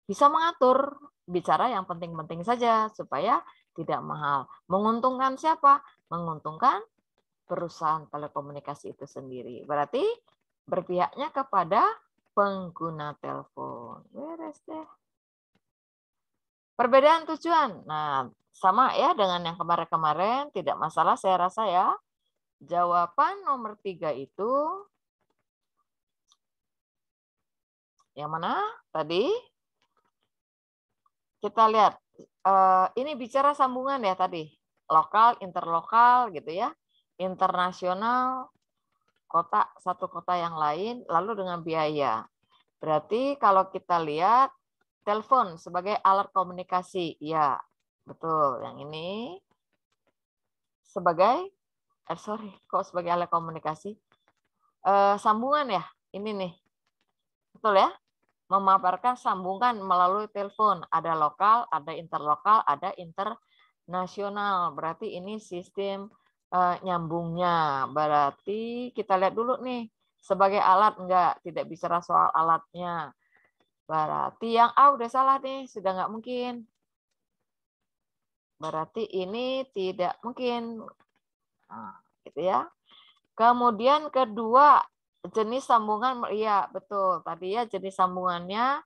bisa mengatur bicara yang penting-penting saja supaya tidak mahal. Menguntungkan siapa? Menguntungkan perusahaan telekomunikasi itu sendiri. Berarti berpihaknya kepada pengguna telepon. Beres deh. Perbedaan tujuan. Nah, sama ya dengan yang kemarin-kemarin, tidak masalah saya rasa ya. Jawaban nomor tiga itu yang mana tadi? kita lihat eh, ini bicara sambungan ya tadi lokal interlokal gitu ya internasional kota satu kota yang lain lalu dengan biaya berarti kalau kita lihat telepon sebagai alat komunikasi ya betul yang ini sebagai eh, sorry kok sebagai alat komunikasi eh, sambungan ya ini nih betul ya memaparkan sambungan melalui telepon. Ada lokal, ada interlokal, ada internasional. Berarti ini sistem uh, nyambungnya. Berarti kita lihat dulu nih, sebagai alat enggak, tidak bicara soal alatnya. Berarti yang A udah salah nih, sudah enggak mungkin. Berarti ini tidak mungkin. Nah, gitu ya. Kemudian kedua jenis sambungan iya betul tadi ya jenis sambungannya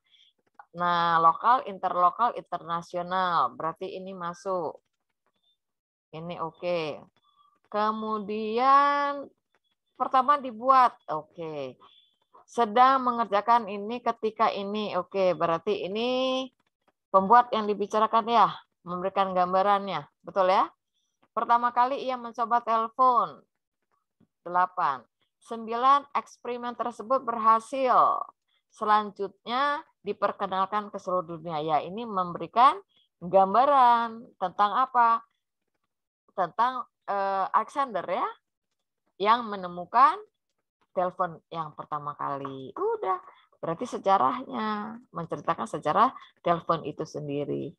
nah lokal interlokal internasional berarti ini masuk ini oke okay. kemudian pertama dibuat oke okay. sedang mengerjakan ini ketika ini oke okay. berarti ini pembuat yang dibicarakan ya memberikan gambarannya betul ya pertama kali ia mencoba telepon 8 Sembilan eksperimen tersebut berhasil. Selanjutnya diperkenalkan ke seluruh dunia. Ya, ini memberikan gambaran tentang apa? Tentang uh, Alexander ya, yang menemukan telepon yang pertama kali. Udah, berarti sejarahnya menceritakan sejarah telepon itu sendiri.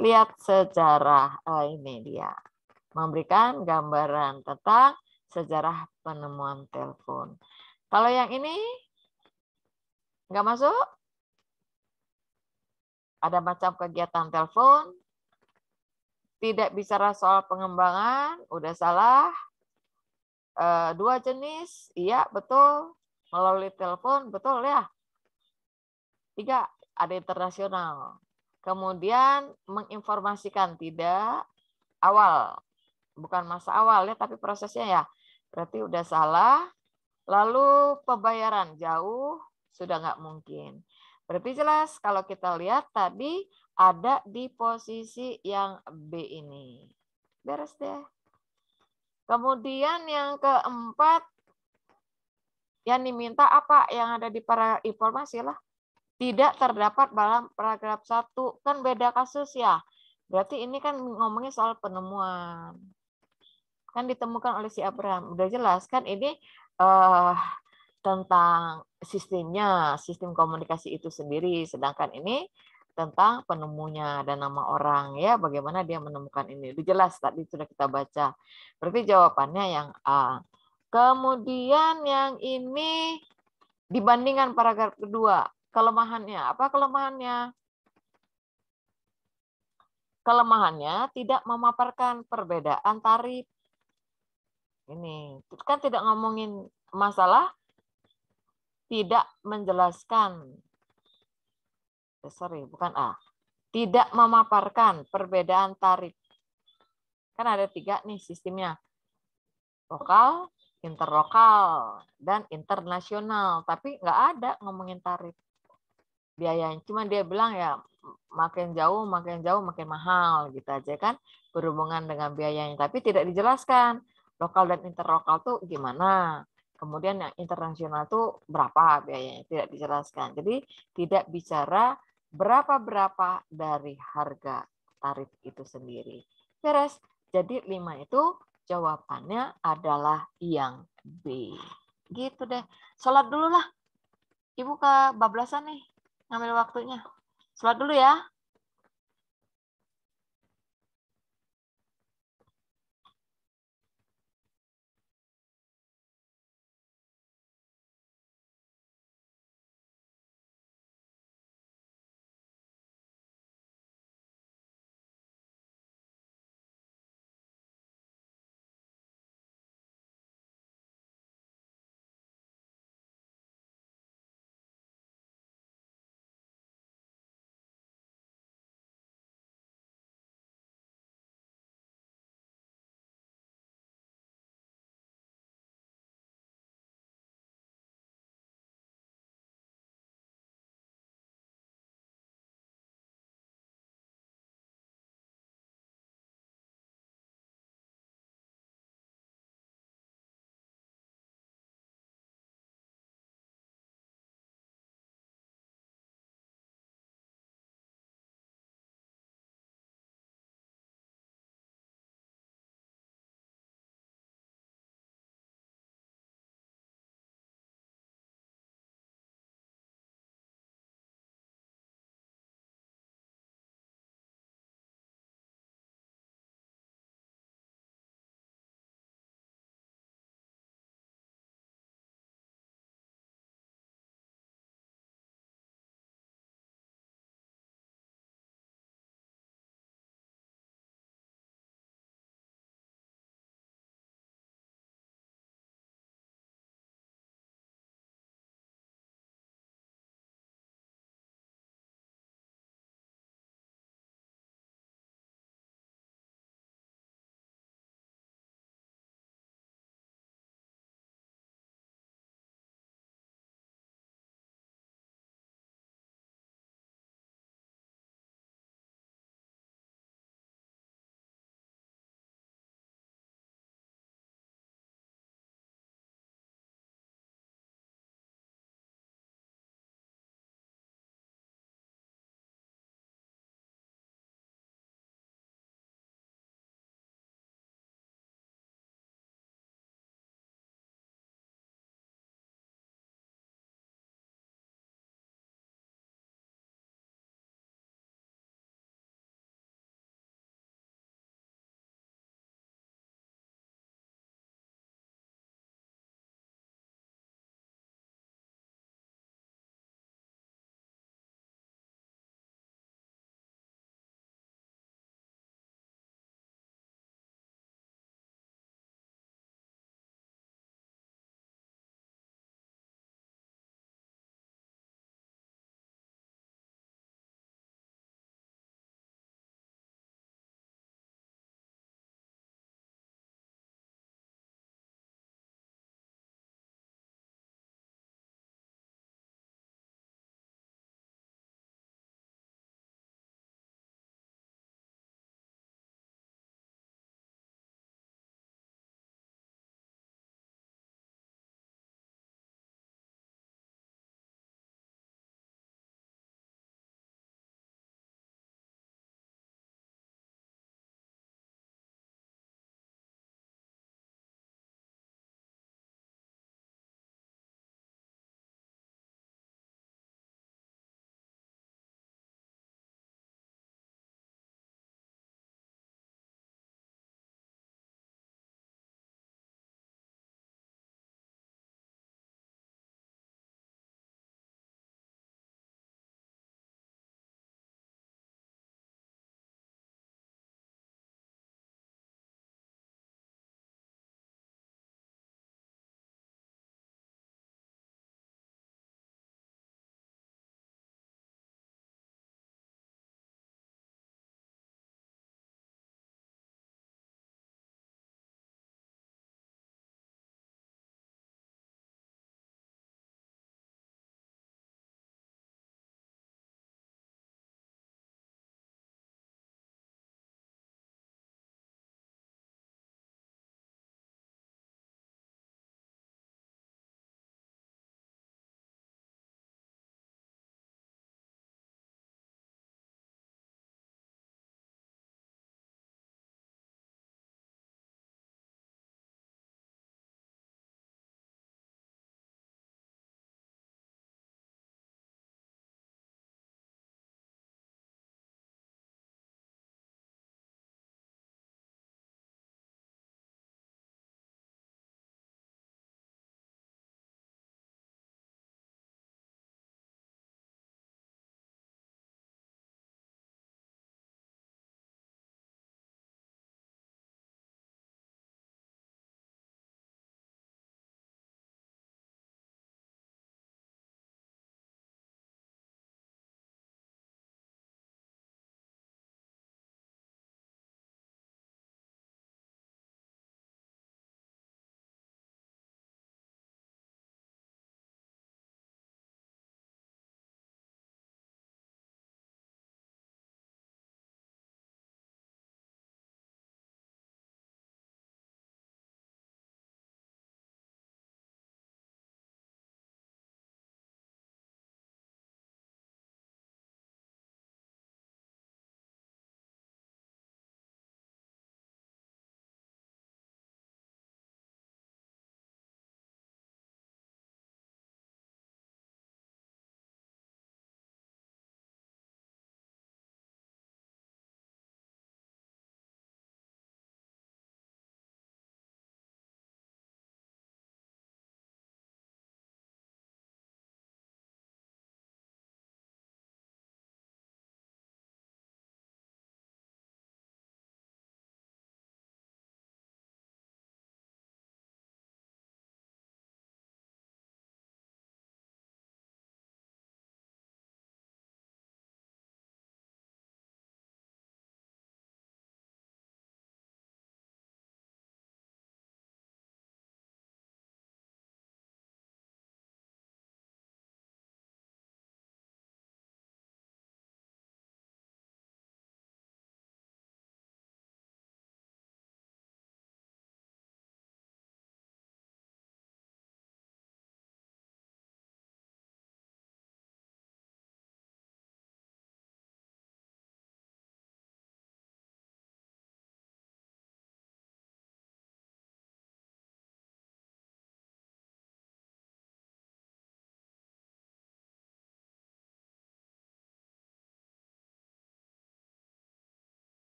Lihat sejarah uh, ini dia memberikan gambaran tentang sejarah penemuan telepon. Kalau yang ini nggak masuk? Ada macam kegiatan telepon, tidak bicara soal pengembangan, udah salah. E, dua jenis, iya betul. Melalui telepon, betul ya. Tiga, ada internasional. Kemudian menginformasikan, tidak. Awal, bukan masa awal ya, tapi prosesnya ya Berarti udah salah. Lalu pembayaran jauh sudah nggak mungkin. Berarti jelas kalau kita lihat tadi ada di posisi yang B ini. Beres deh. Kemudian yang keempat, yang diminta apa yang ada di para informasi lah. Tidak terdapat dalam paragraf satu Kan beda kasus ya. Berarti ini kan ngomongnya soal penemuan kan ditemukan oleh si Abraham. Udah jelas kan ini uh, tentang sistemnya, sistem komunikasi itu sendiri. Sedangkan ini tentang penemunya dan nama orang ya, bagaimana dia menemukan ini. Udah jelas tadi sudah kita baca. Berarti jawabannya yang A. Kemudian yang ini dibandingkan paragraf kedua, kelemahannya. Apa kelemahannya? Kelemahannya tidak memaparkan perbedaan tarif ini kan tidak ngomongin masalah tidak menjelaskan eh, sorry bukan a tidak memaparkan perbedaan tarif kan ada tiga nih sistemnya lokal interlokal dan internasional tapi nggak ada ngomongin tarif biayanya cuma dia bilang ya makin jauh makin jauh makin mahal gitu aja kan berhubungan dengan biayanya tapi tidak dijelaskan lokal dan interlokal tuh gimana kemudian yang internasional tuh berapa biayanya tidak dijelaskan jadi tidak bicara berapa berapa dari harga tarif itu sendiri beres jadi lima itu jawabannya adalah yang B gitu deh sholat dulu lah ibu ke bablasan nih ngambil waktunya sholat dulu ya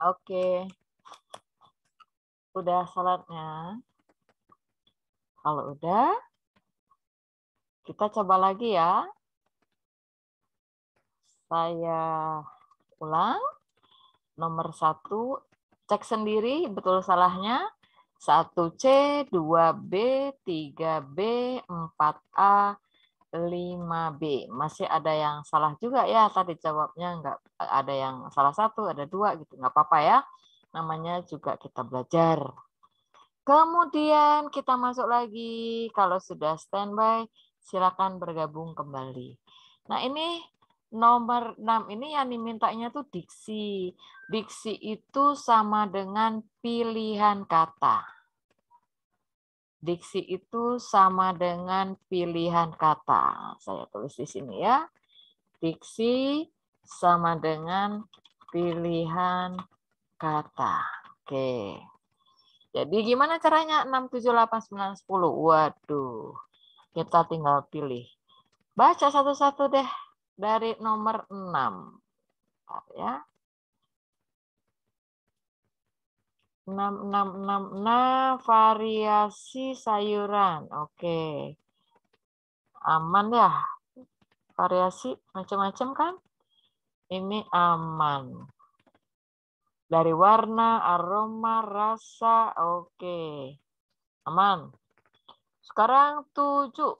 Oke. Okay. Udah salatnya? Kalau udah, kita coba lagi ya. Saya ulang. Nomor satu, cek sendiri betul salahnya. 1C, 2B, 3B, 4A, 5B. Masih ada yang salah juga ya tadi jawabnya enggak ada yang salah satu, ada dua gitu. Nggak apa-apa ya. Namanya juga kita belajar. Kemudian kita masuk lagi. Kalau sudah standby, silakan bergabung kembali. Nah, ini nomor 6 ini yang dimintanya tuh diksi. Diksi itu sama dengan pilihan kata. Diksi itu sama dengan pilihan kata. Saya tulis di sini ya. Diksi sama dengan pilihan kata. Oke. Jadi gimana caranya 6, 7, 8, 9, 10? Waduh, kita tinggal pilih. Baca satu-satu deh dari nomor 6. ya. enam enam enam enam variasi sayuran. Oke. Okay. Aman ya. Variasi macam-macam kan? Ini aman. Dari warna, aroma, rasa. Oke. Okay. Aman. Sekarang tujuh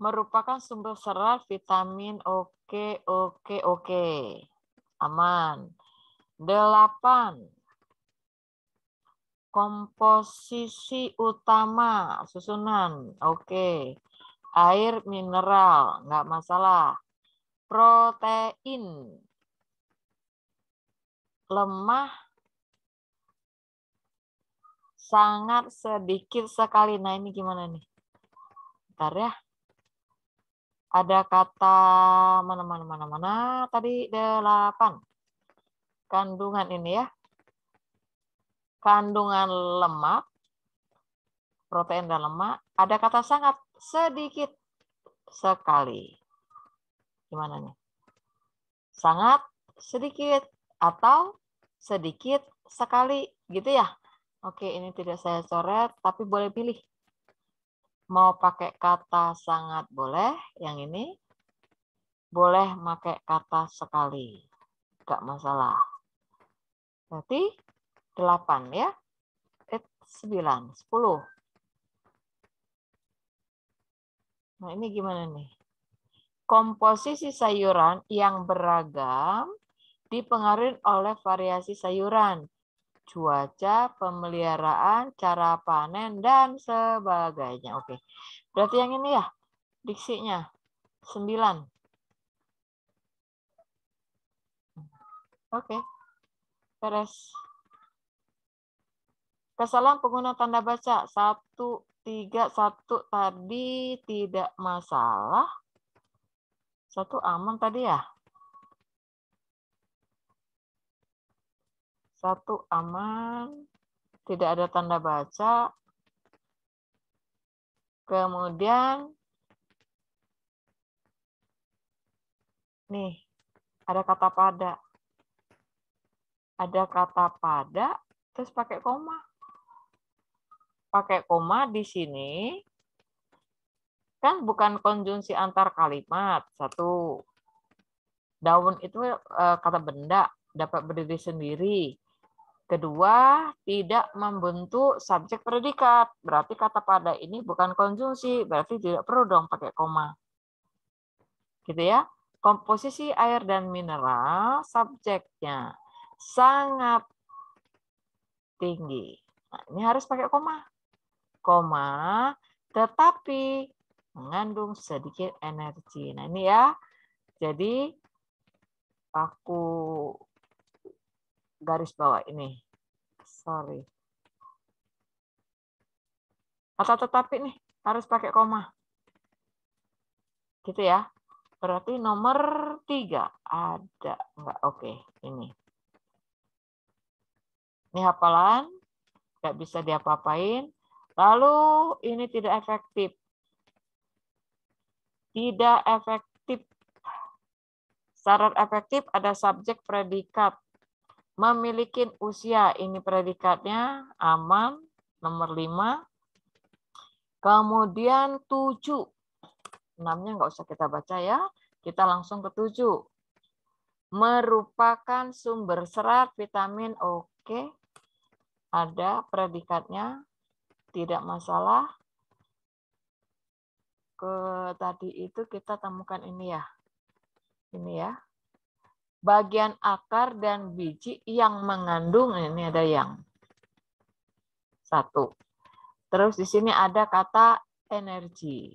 Merupakan sumber serat vitamin. Oke, okay, oke, oke. Aman. Delapan. Komposisi utama susunan. Oke. Air mineral, enggak masalah. Protein. Lemah sangat sedikit sekali. Nah, ini gimana nih? Bentar ya. Ada kata mana mana mana mana tadi delapan kandungan ini ya. Kandungan lemak, protein dan lemak, ada kata sangat sedikit sekali. Gimana nih? Sangat sedikit atau sedikit sekali gitu ya. Oke, ini tidak saya coret, tapi boleh pilih. Mau pakai kata sangat boleh, yang ini. Boleh pakai kata sekali. Gak masalah. Berarti 8 ya. Eh, 9, 10. Nah, ini gimana nih? Komposisi sayuran yang beragam dipengaruhi oleh variasi sayuran, cuaca, pemeliharaan, cara panen, dan sebagainya. Oke, berarti yang ini ya diksinya 9. Oke. Terus Kesalahan pengguna tanda baca. Satu, tiga, satu tadi tidak masalah. Satu aman tadi ya? Satu aman, tidak ada tanda baca. Kemudian, nih, ada kata pada ada kata pada terus pakai koma. Pakai koma di sini kan bukan konjungsi antar kalimat satu. Daun itu eh, kata benda dapat berdiri sendiri. Kedua, tidak membentuk subjek predikat. Berarti kata pada ini bukan konjungsi, berarti tidak perlu dong pakai koma. Gitu ya. Komposisi air dan mineral subjeknya sangat tinggi. Nah, ini harus pakai koma. Koma, tetapi mengandung sedikit energi. Nah, ini ya. Jadi aku garis bawah ini. Sorry. Atau tetapi nih, harus pakai koma. Gitu ya. Berarti nomor tiga ada. Enggak, oke. Okay. Ini. Ini hafalan, nggak bisa diapa-apain. Lalu ini tidak efektif. Tidak efektif. Syarat efektif ada subjek predikat. Memiliki usia, ini predikatnya aman, nomor 5. Kemudian tujuh, 6-nya nggak usah kita baca ya. Kita langsung ke 7. Merupakan sumber serat, vitamin, oke ada predikatnya, tidak masalah. Ke tadi itu kita temukan ini ya. Ini ya. Bagian akar dan biji yang mengandung ini ada yang satu. Terus di sini ada kata energi.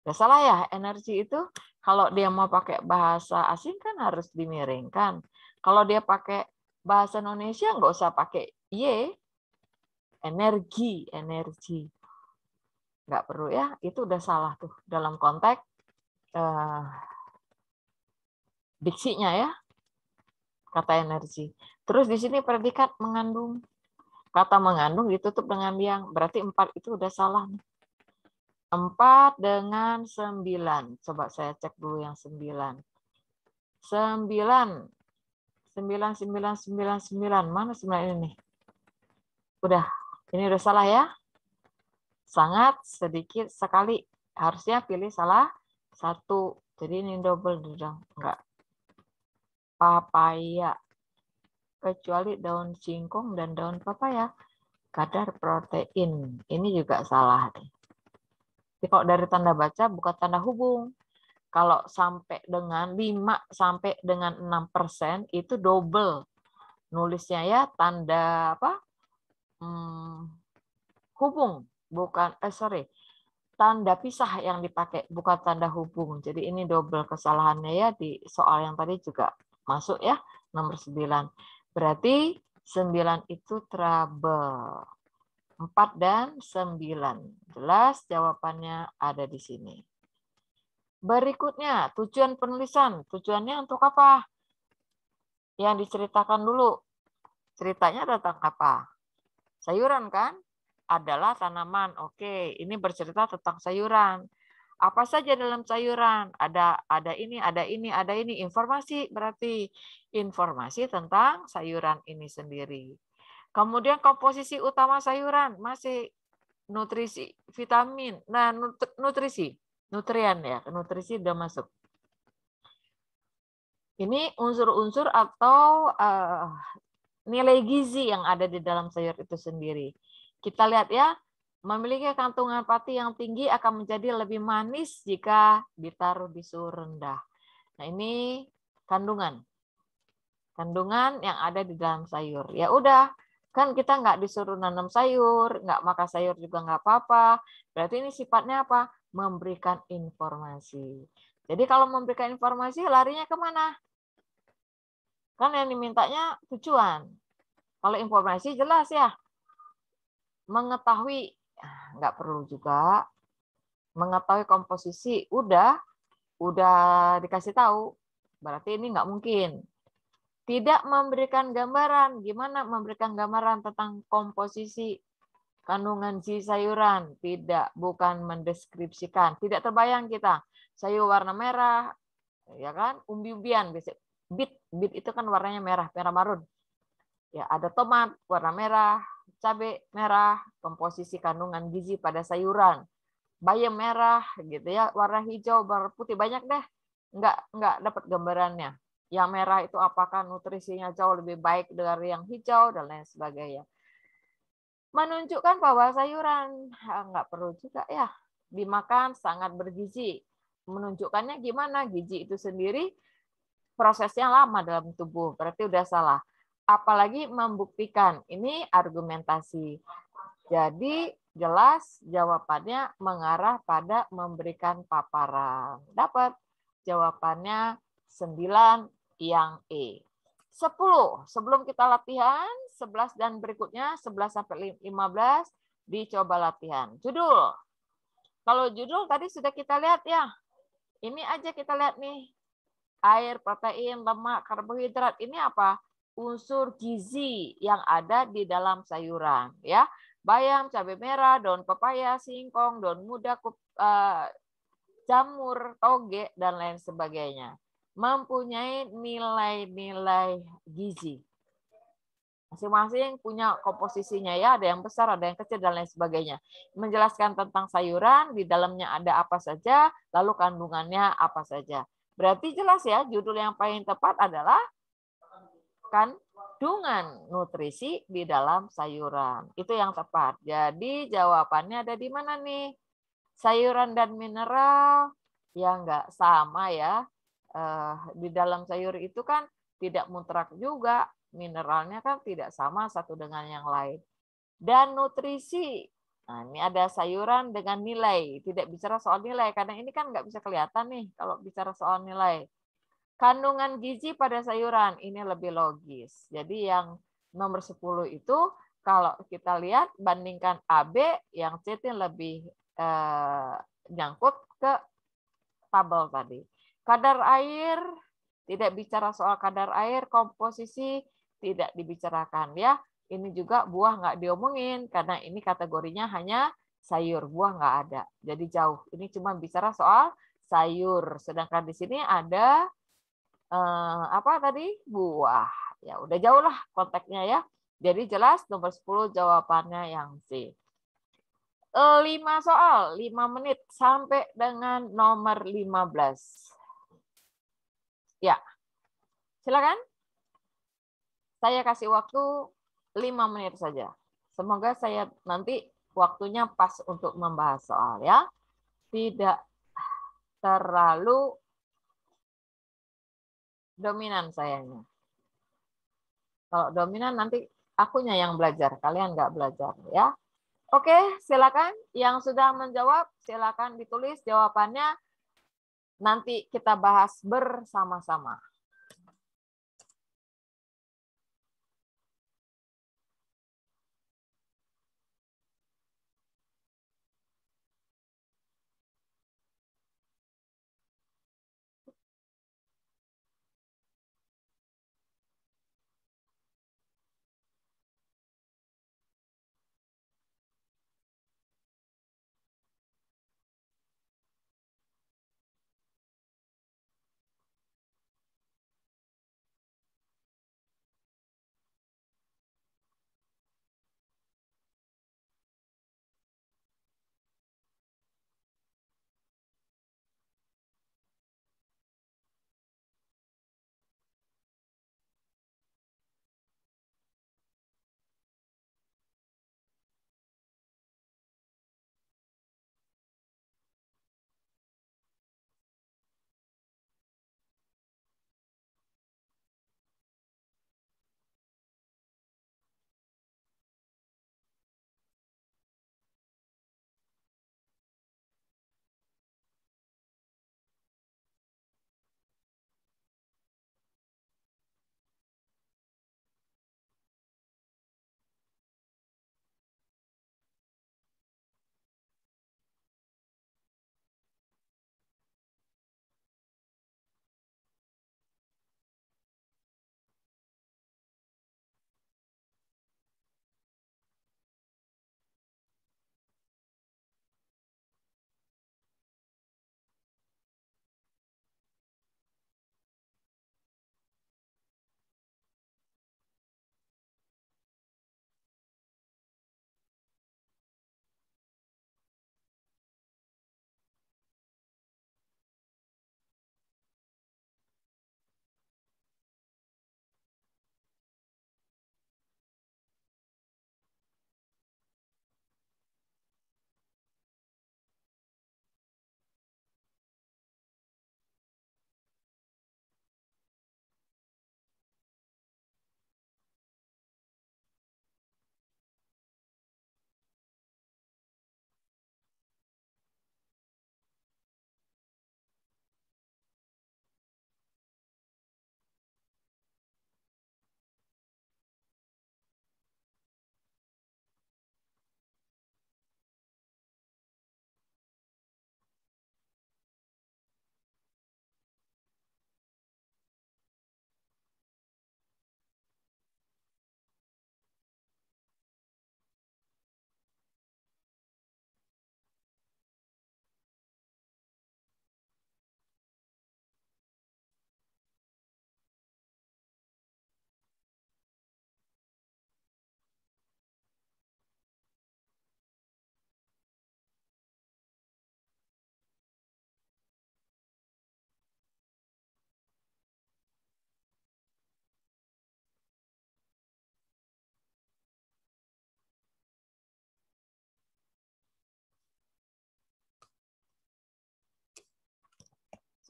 Gak salah ya, energi itu kalau dia mau pakai bahasa asing kan harus dimiringkan. Kalau dia pakai bahasa Indonesia nggak usah pakai y, energi, energi. Nggak perlu ya, itu udah salah tuh dalam konteks uh, diksinya ya, kata energi. Terus di sini predikat mengandung. Kata mengandung ditutup dengan yang, berarti empat itu udah salah empat dengan sembilan Coba saya cek dulu yang sembilan sembilan 9999. Mana 9 ini nih? Udah. Ini udah salah ya. Sangat sedikit sekali. Harusnya pilih salah satu. Jadi ini double dong. Enggak. Papaya. Kecuali daun singkong dan daun papaya. Kadar protein. Ini juga salah. Nih. Jadi kalau dari tanda baca bukan tanda hubung kalau sampai dengan 5 sampai dengan 6 persen itu double nulisnya ya tanda apa hmm, hubung bukan eh sorry tanda pisah yang dipakai bukan tanda hubung jadi ini double kesalahannya ya di soal yang tadi juga masuk ya nomor 9 berarti 9 itu trouble 4 dan 9 jelas jawabannya ada di sini Berikutnya, tujuan penulisan. Tujuannya untuk apa? Yang diceritakan dulu. Ceritanya tentang apa? Sayuran kan? Adalah tanaman. Oke, ini bercerita tentang sayuran. Apa saja dalam sayuran? Ada ada ini, ada ini, ada ini. Informasi berarti informasi tentang sayuran ini sendiri. Kemudian komposisi utama sayuran masih nutrisi, vitamin, nah nutrisi nutrien ya, nutrisi udah masuk. Ini unsur-unsur atau uh, nilai gizi yang ada di dalam sayur itu sendiri. Kita lihat ya, memiliki kantungan pati yang tinggi akan menjadi lebih manis jika ditaruh di suhu rendah. Nah, ini kandungan. Kandungan yang ada di dalam sayur. Ya udah, kan kita nggak disuruh nanam sayur, nggak makan sayur juga nggak apa-apa. Berarti ini sifatnya apa? memberikan informasi. Jadi kalau memberikan informasi larinya kemana? Kan yang dimintanya tujuan. Kalau informasi jelas ya. Mengetahui, ah, nggak perlu juga. Mengetahui komposisi, udah. Udah dikasih tahu. Berarti ini nggak mungkin. Tidak memberikan gambaran. Gimana memberikan gambaran tentang komposisi Kandungan si sayuran tidak bukan mendeskripsikan, tidak terbayang kita. Sayur warna merah, ya kan? Umbi-umbian bisa bit, bit itu kan warnanya merah, merah marun. Ya, ada tomat warna merah, cabai merah, komposisi kandungan gizi pada sayuran. Bayam merah gitu ya, warna hijau, warna putih banyak deh. Enggak enggak dapat gambarannya yang merah itu apakah nutrisinya jauh lebih baik dari yang hijau dan lain sebagainya menunjukkan bahwa sayuran nggak perlu juga ya dimakan sangat bergizi. Menunjukkannya gimana? Gizi itu sendiri prosesnya lama dalam tubuh, berarti udah salah. Apalagi membuktikan, ini argumentasi. Jadi jelas jawabannya mengarah pada memberikan paparan. Dapat jawabannya 9 yang E. 10. Sebelum kita latihan, 11 dan berikutnya 11 sampai 15 dicoba latihan. Judul. Kalau judul tadi sudah kita lihat ya. Ini aja kita lihat nih. Air, protein, lemak, karbohidrat ini apa? Unsur gizi yang ada di dalam sayuran ya. Bayam, cabai merah, daun pepaya, singkong, daun muda, eh, jamur, toge dan lain sebagainya. Mempunyai nilai-nilai gizi masing-masing punya komposisinya ya, ada yang besar, ada yang kecil dan lain sebagainya. Menjelaskan tentang sayuran, di dalamnya ada apa saja, lalu kandungannya apa saja. Berarti jelas ya, judul yang paling tepat adalah kandungan nutrisi di dalam sayuran. Itu yang tepat. Jadi jawabannya ada di mana nih? Sayuran dan mineral ya nggak sama ya. Eh, di dalam sayur itu kan tidak mutrak juga mineralnya kan tidak sama satu dengan yang lain. Dan nutrisi, nah ini ada sayuran dengan nilai, tidak bicara soal nilai, karena ini kan nggak bisa kelihatan nih kalau bicara soal nilai. Kandungan gizi pada sayuran, ini lebih logis. Jadi yang nomor 10 itu, kalau kita lihat bandingkan AB, yang C itu lebih eh, nyangkut ke tabel tadi. Kadar air, tidak bicara soal kadar air, komposisi tidak dibicarakan ya. Ini juga buah nggak diomongin karena ini kategorinya hanya sayur, buah nggak ada. Jadi jauh. Ini cuma bicara soal sayur. Sedangkan di sini ada eh, apa tadi? buah. Ya, udah jauh lah konteksnya ya. Jadi jelas nomor 10 jawabannya yang C. 5 eh, soal, 5 menit sampai dengan nomor 15. Ya. Silakan. Saya kasih waktu lima menit saja. Semoga saya nanti waktunya pas untuk membahas soal ya. Tidak terlalu dominan sayanya. Kalau dominan nanti akunya yang belajar, kalian nggak belajar ya. Oke, silakan yang sudah menjawab silakan ditulis jawabannya. Nanti kita bahas bersama-sama.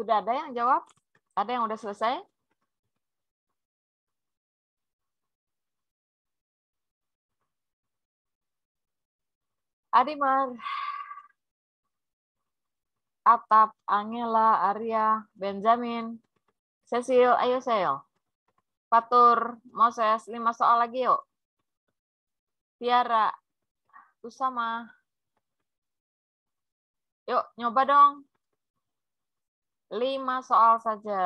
Sudah ada yang jawab? Ada yang udah selesai? Adimar, Atap, Angela, Arya, Benjamin, Cecil, ayo Cecil. Fatur, Moses, lima soal lagi yuk. Tiara, Usama. Yuk, nyoba dong lima soal saja.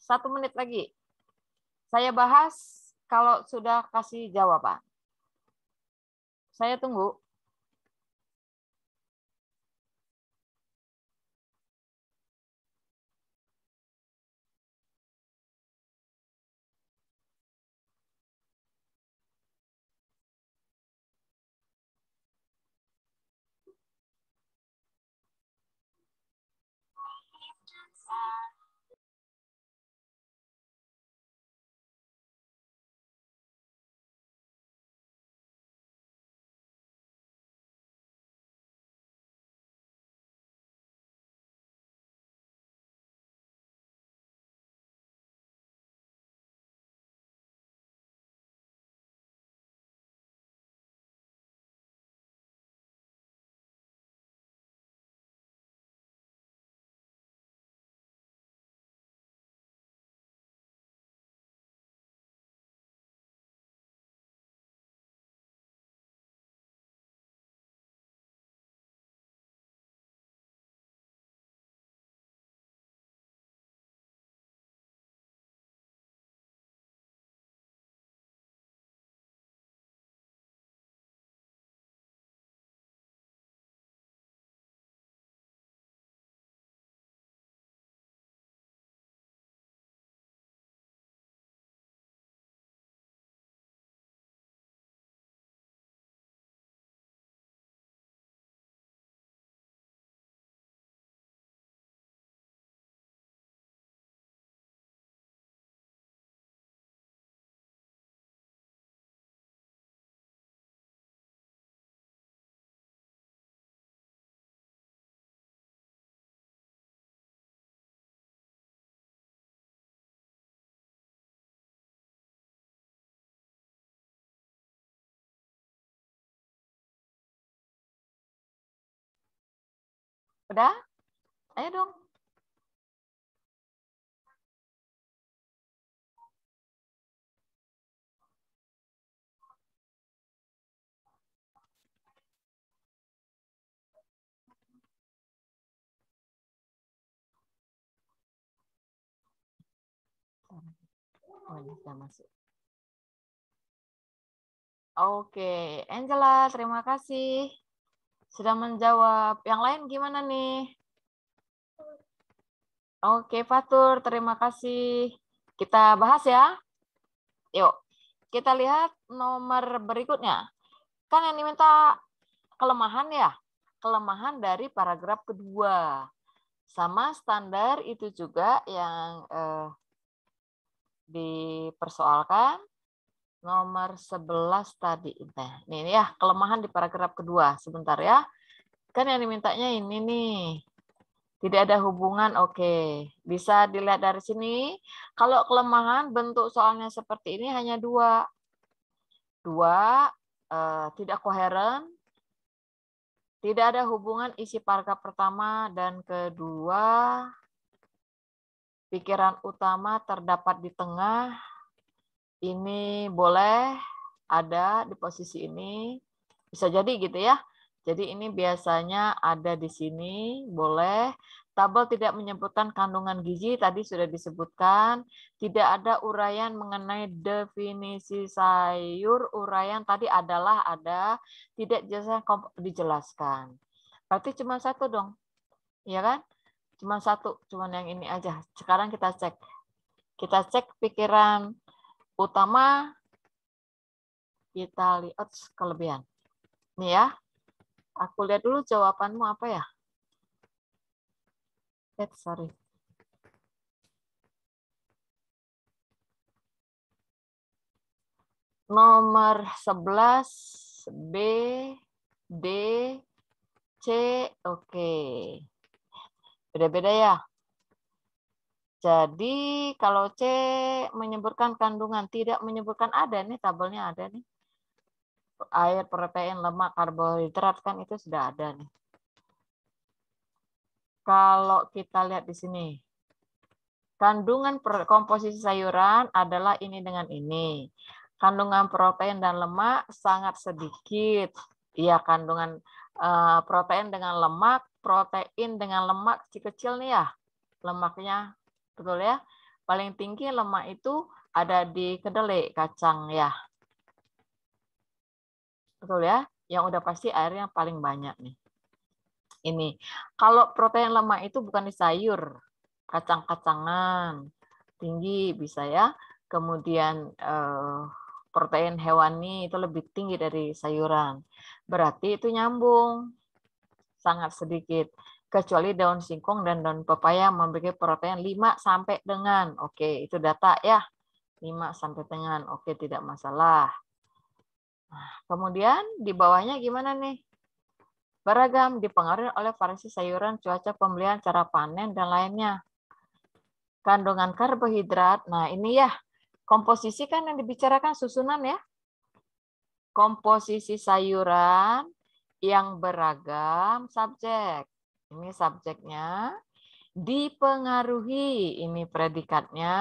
Satu menit lagi. Saya bahas kalau sudah kasih jawaban. Saya tunggu. Udah? Ayo dong. Oh, masuk. Oke, Angela, terima kasih. Sudah menjawab. Yang lain gimana nih? Oke, Fatur, terima kasih. Kita bahas ya. Yuk, kita lihat nomor berikutnya. Kan yang diminta kelemahan ya? Kelemahan dari paragraf kedua. Sama standar itu juga yang eh, dipersoalkan nomor 11 tadi. Nah, ini ya kelemahan di paragraf kedua. Sebentar ya. Kan yang dimintanya ini nih. Tidak ada hubungan, oke. Okay. Bisa dilihat dari sini. Kalau kelemahan, bentuk soalnya seperti ini hanya dua. Dua, eh, tidak koheren. Tidak ada hubungan isi paragraf pertama dan kedua. Pikiran utama terdapat di tengah ini boleh ada di posisi ini bisa jadi gitu ya. Jadi ini biasanya ada di sini, boleh. Tabel tidak menyebutkan kandungan gizi, tadi sudah disebutkan. Tidak ada uraian mengenai definisi sayur, uraian tadi adalah ada, tidak dijelaskan. Berarti cuma satu dong, ya kan? Cuma satu, cuma yang ini aja. Sekarang kita cek. Kita cek pikiran utama kita lihat kelebihan. Nih ya. Aku lihat dulu jawabanmu apa ya. Eh, sorry. Nomor 11 B D C oke. Okay. Beda-beda ya. Jadi kalau C menyebutkan kandungan, tidak menyebutkan ada nih tabelnya ada nih. Air, protein, lemak, karbohidrat kan itu sudah ada nih. Kalau kita lihat di sini. Kandungan komposisi sayuran adalah ini dengan ini. Kandungan protein dan lemak sangat sedikit. Ya, kandungan eh, protein dengan lemak, protein dengan lemak kecil-kecil nih ya. Lemaknya betul ya? Paling tinggi lemak itu ada di kedelai, kacang ya. Betul ya? Yang udah pasti air yang paling banyak nih. Ini. Kalau protein lemak itu bukan di sayur, kacang-kacangan tinggi bisa ya. Kemudian eh, protein hewani itu lebih tinggi dari sayuran. Berarti itu nyambung sangat sedikit kecuali daun singkong dan daun pepaya memiliki protein 5 sampai dengan. Oke, itu data ya. 5 sampai dengan. Oke, tidak masalah. Nah, kemudian di bawahnya gimana nih? Beragam dipengaruhi oleh variasi sayuran, cuaca, pembelian, cara panen, dan lainnya. Kandungan karbohidrat. Nah, ini ya. Komposisi kan yang dibicarakan susunan ya. Komposisi sayuran yang beragam subjek. Ini subjeknya. Dipengaruhi, ini predikatnya.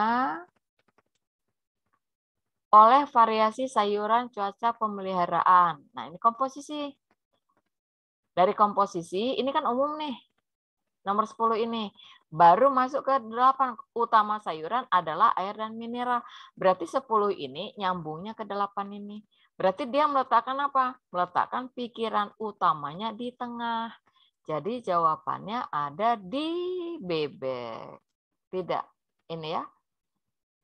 Oleh variasi sayuran, cuaca, pemeliharaan. Nah, ini komposisi. Dari komposisi, ini kan umum nih. Nomor 10 ini. Baru masuk ke 8. Utama sayuran adalah air dan mineral. Berarti 10 ini nyambungnya ke 8 ini. Berarti dia meletakkan apa? Meletakkan pikiran utamanya di tengah. Jadi jawabannya ada di bebek. Tidak, ini ya.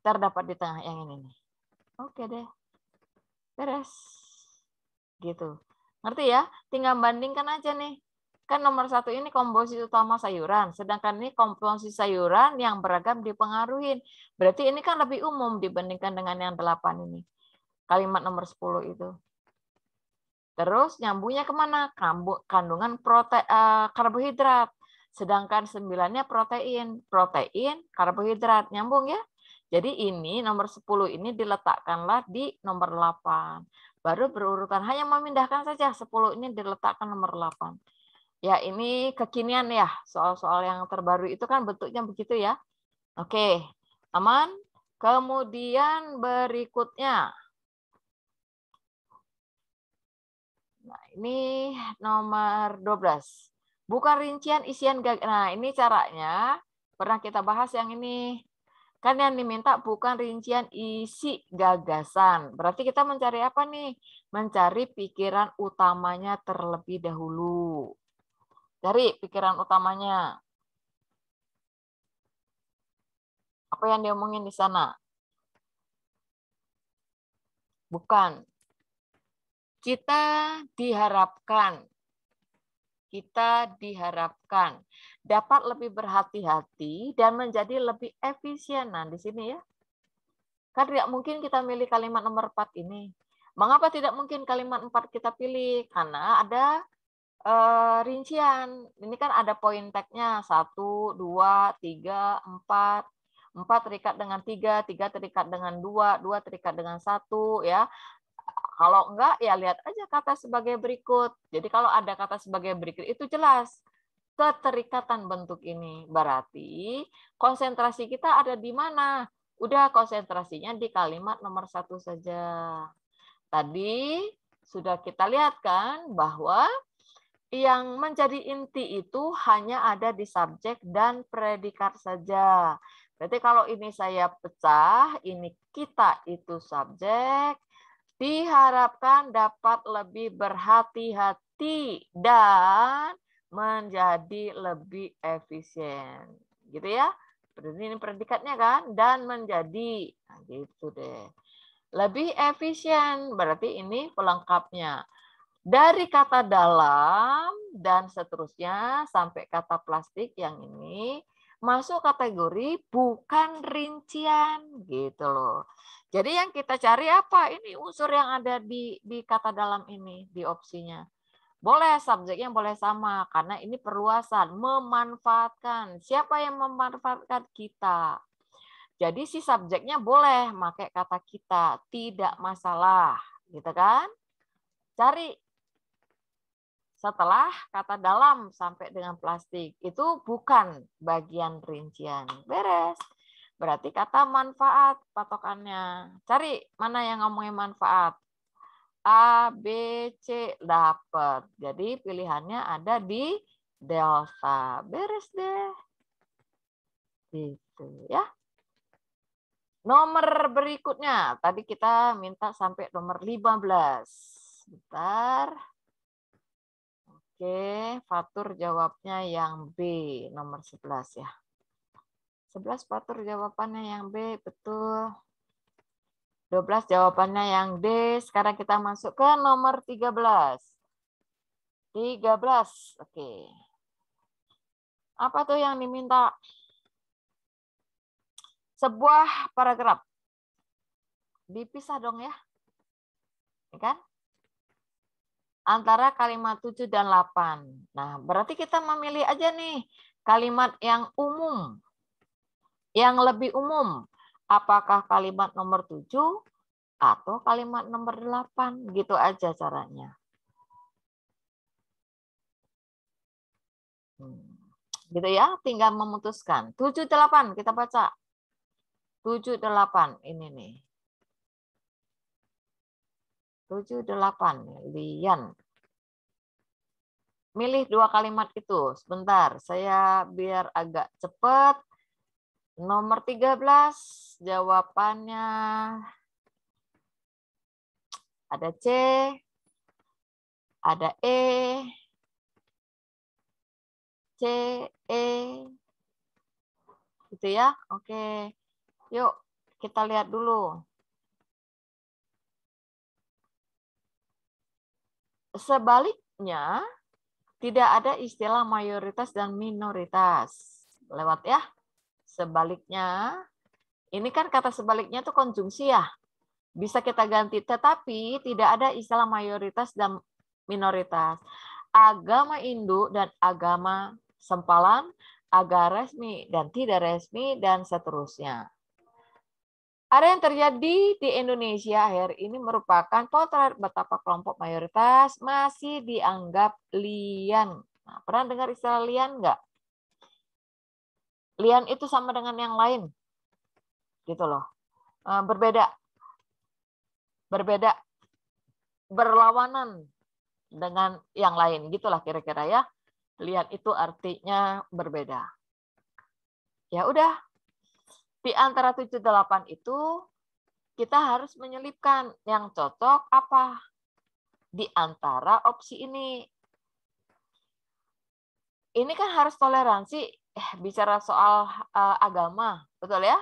Terdapat di tengah yang ini nih. Oke deh. Beres. Gitu. Ngerti ya? Tinggal bandingkan aja nih. Kan nomor satu ini komposisi utama sayuran, sedangkan ini komposisi sayuran yang beragam dipengaruhi. Berarti ini kan lebih umum dibandingkan dengan yang delapan ini. Kalimat nomor sepuluh itu. Terus nyambungnya kemana? Kandungan prote, uh, karbohidrat. Sedangkan sembilannya protein. Protein, karbohidrat. Nyambung ya? Jadi ini nomor 10 ini diletakkanlah di nomor 8. Baru berurutan. Hanya memindahkan saja 10 ini diletakkan nomor 8. Ya ini kekinian ya. Soal-soal yang terbaru itu kan bentuknya begitu ya. Oke, aman. Kemudian berikutnya. ini nomor 12. Bukan rincian isian gagasan. Nah, ini caranya. Pernah kita bahas yang ini. Kan yang diminta bukan rincian isi gagasan. Berarti kita mencari apa nih? Mencari pikiran utamanya terlebih dahulu. Cari pikiran utamanya. Apa yang diomongin di sana? Bukan kita diharapkan kita diharapkan dapat lebih berhati-hati dan menjadi lebih efisien. Nah, di sini ya. Kan tidak mungkin kita milih kalimat nomor 4 ini. Mengapa tidak mungkin kalimat 4 kita pilih? Karena ada e, rincian. Ini kan ada poin tagnya satu dua tiga empat empat terikat dengan tiga tiga terikat dengan dua dua terikat dengan satu ya kalau enggak, ya lihat aja kata sebagai berikut. Jadi kalau ada kata sebagai berikut, itu jelas keterikatan bentuk ini. Berarti konsentrasi kita ada di mana? Udah konsentrasinya di kalimat nomor satu saja. Tadi sudah kita lihat kan bahwa yang menjadi inti itu hanya ada di subjek dan predikat saja. Berarti kalau ini saya pecah, ini kita itu subjek, diharapkan dapat lebih berhati-hati dan menjadi lebih efisien. Gitu ya. Ini predikatnya kan dan menjadi nah, gitu deh. Lebih efisien berarti ini pelengkapnya. Dari kata dalam dan seterusnya sampai kata plastik yang ini masuk kategori bukan rincian gitu loh. Jadi yang kita cari apa? Ini unsur yang ada di di kata dalam ini di opsinya. Boleh subjeknya boleh sama karena ini perluasan memanfaatkan. Siapa yang memanfaatkan kita? Jadi si subjeknya boleh pakai kata kita, tidak masalah, gitu kan? Cari setelah kata dalam sampai dengan plastik itu bukan bagian rincian. Beres. Berarti kata manfaat patokannya. Cari mana yang ngomongin manfaat. A, B, C dapat. Jadi pilihannya ada di delta. Beres deh. Gitu ya. Nomor berikutnya. Tadi kita minta sampai nomor 15. Bentar. Oke, Fatur jawabnya yang B, nomor 11 ya. 11 Fatur jawabannya yang B, betul. 12 jawabannya yang D. Sekarang kita masuk ke nomor 13. 13, oke. Apa tuh yang diminta? Sebuah paragraf. Dipisah dong ya. Ya kan? antara kalimat 7 dan 8. Nah, berarti kita memilih aja nih kalimat yang umum, yang lebih umum. Apakah kalimat nomor 7 atau kalimat nomor 8? Gitu aja caranya. Hmm. Gitu ya, tinggal memutuskan. 7, 8, kita baca. 7, 8, ini nih. 78 Lian. Milih dua kalimat itu. Sebentar, saya biar agak cepat. Nomor 13 jawabannya ada C, ada E, C, E. Gitu ya. Oke. Yuk, kita lihat dulu. sebaliknya tidak ada istilah mayoritas dan minoritas. Lewat ya. Sebaliknya, ini kan kata sebaliknya itu konjungsi ya. Bisa kita ganti, tetapi tidak ada istilah mayoritas dan minoritas. Agama induk dan agama sempalan, agama resmi dan tidak resmi, dan seterusnya. Ada yang terjadi di Indonesia akhir ini merupakan potret betapa kelompok mayoritas masih dianggap lian. Nah, pernah dengar istilah lian nggak? Lian itu sama dengan yang lain. Gitu loh. Eh, berbeda. Berbeda. Berlawanan dengan yang lain. Gitulah kira-kira ya. Lian itu artinya berbeda. Ya udah, di antara 78 itu kita harus menyelipkan yang cocok apa di antara opsi ini. Ini kan harus toleransi eh, bicara soal eh, agama, betul ya?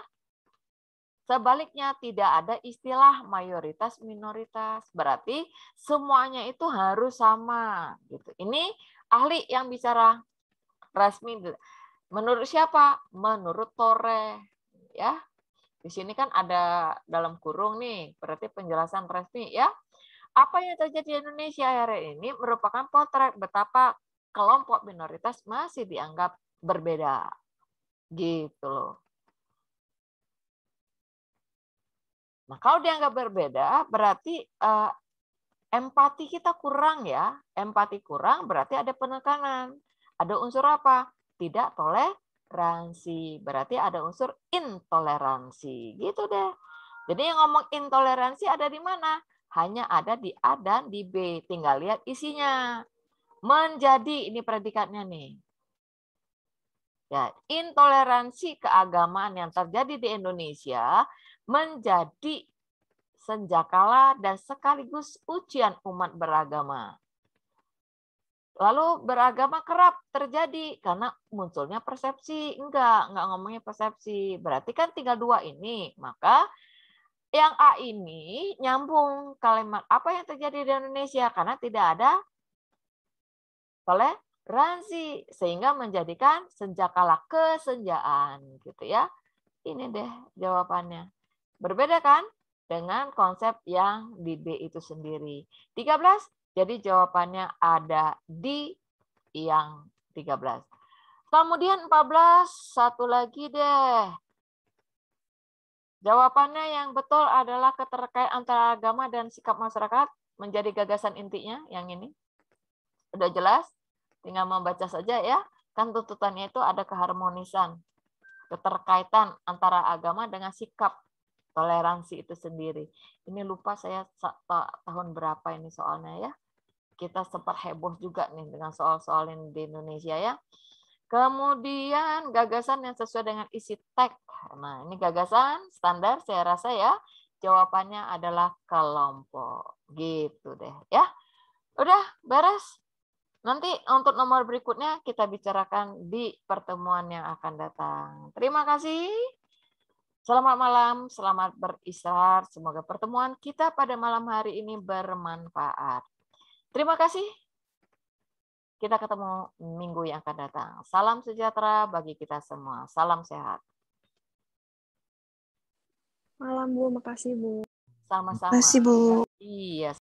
Sebaliknya tidak ada istilah mayoritas minoritas. Berarti semuanya itu harus sama gitu. Ini ahli yang bicara resmi menurut siapa? Menurut Tore ya. Di sini kan ada dalam kurung nih, berarti penjelasan resmi ya. Apa yang terjadi di Indonesia hari ini merupakan potret betapa kelompok minoritas masih dianggap berbeda. Gitu loh. Nah, kalau dianggap berbeda, berarti uh, empati kita kurang ya. Empati kurang berarti ada penekanan. Ada unsur apa? Tidak toleh toleransi. Berarti ada unsur intoleransi. Gitu deh. Jadi yang ngomong intoleransi ada di mana? Hanya ada di A dan di B. Tinggal lihat isinya. Menjadi ini predikatnya nih. Ya, intoleransi keagamaan yang terjadi di Indonesia menjadi senjakala dan sekaligus ujian umat beragama. Lalu beragama kerap terjadi karena munculnya persepsi. Enggak, enggak ngomongnya persepsi. Berarti kan tinggal dua ini. Maka yang A ini nyambung kalimat apa yang terjadi di Indonesia karena tidak ada toleransi sehingga menjadikan senjakala kesenjaan gitu ya. Ini deh jawabannya. Berbeda kan? dengan konsep yang di B itu sendiri. 13. Jadi jawabannya ada di yang 13. Kemudian 14, satu lagi deh. Jawabannya yang betul adalah keterkaitan antara agama dan sikap masyarakat menjadi gagasan intinya yang ini. Udah jelas? Tinggal membaca saja ya. Kan tuntutannya itu ada keharmonisan, keterkaitan antara agama dengan sikap toleransi itu sendiri. Ini lupa saya tahun berapa ini soalnya ya kita sempat heboh juga nih dengan soal-soal yang di Indonesia ya. Kemudian gagasan yang sesuai dengan isi teks. Nah, ini gagasan standar saya rasa ya. Jawabannya adalah kelompok. Gitu deh ya. Udah beres. Nanti untuk nomor berikutnya kita bicarakan di pertemuan yang akan datang. Terima kasih. Selamat malam, selamat beristirahat. Semoga pertemuan kita pada malam hari ini bermanfaat. Terima kasih. Kita ketemu minggu yang akan datang. Salam sejahtera bagi kita semua. Salam sehat. Malam Bu, makasih Bu. Sama-sama. Makasih Bu. Iya.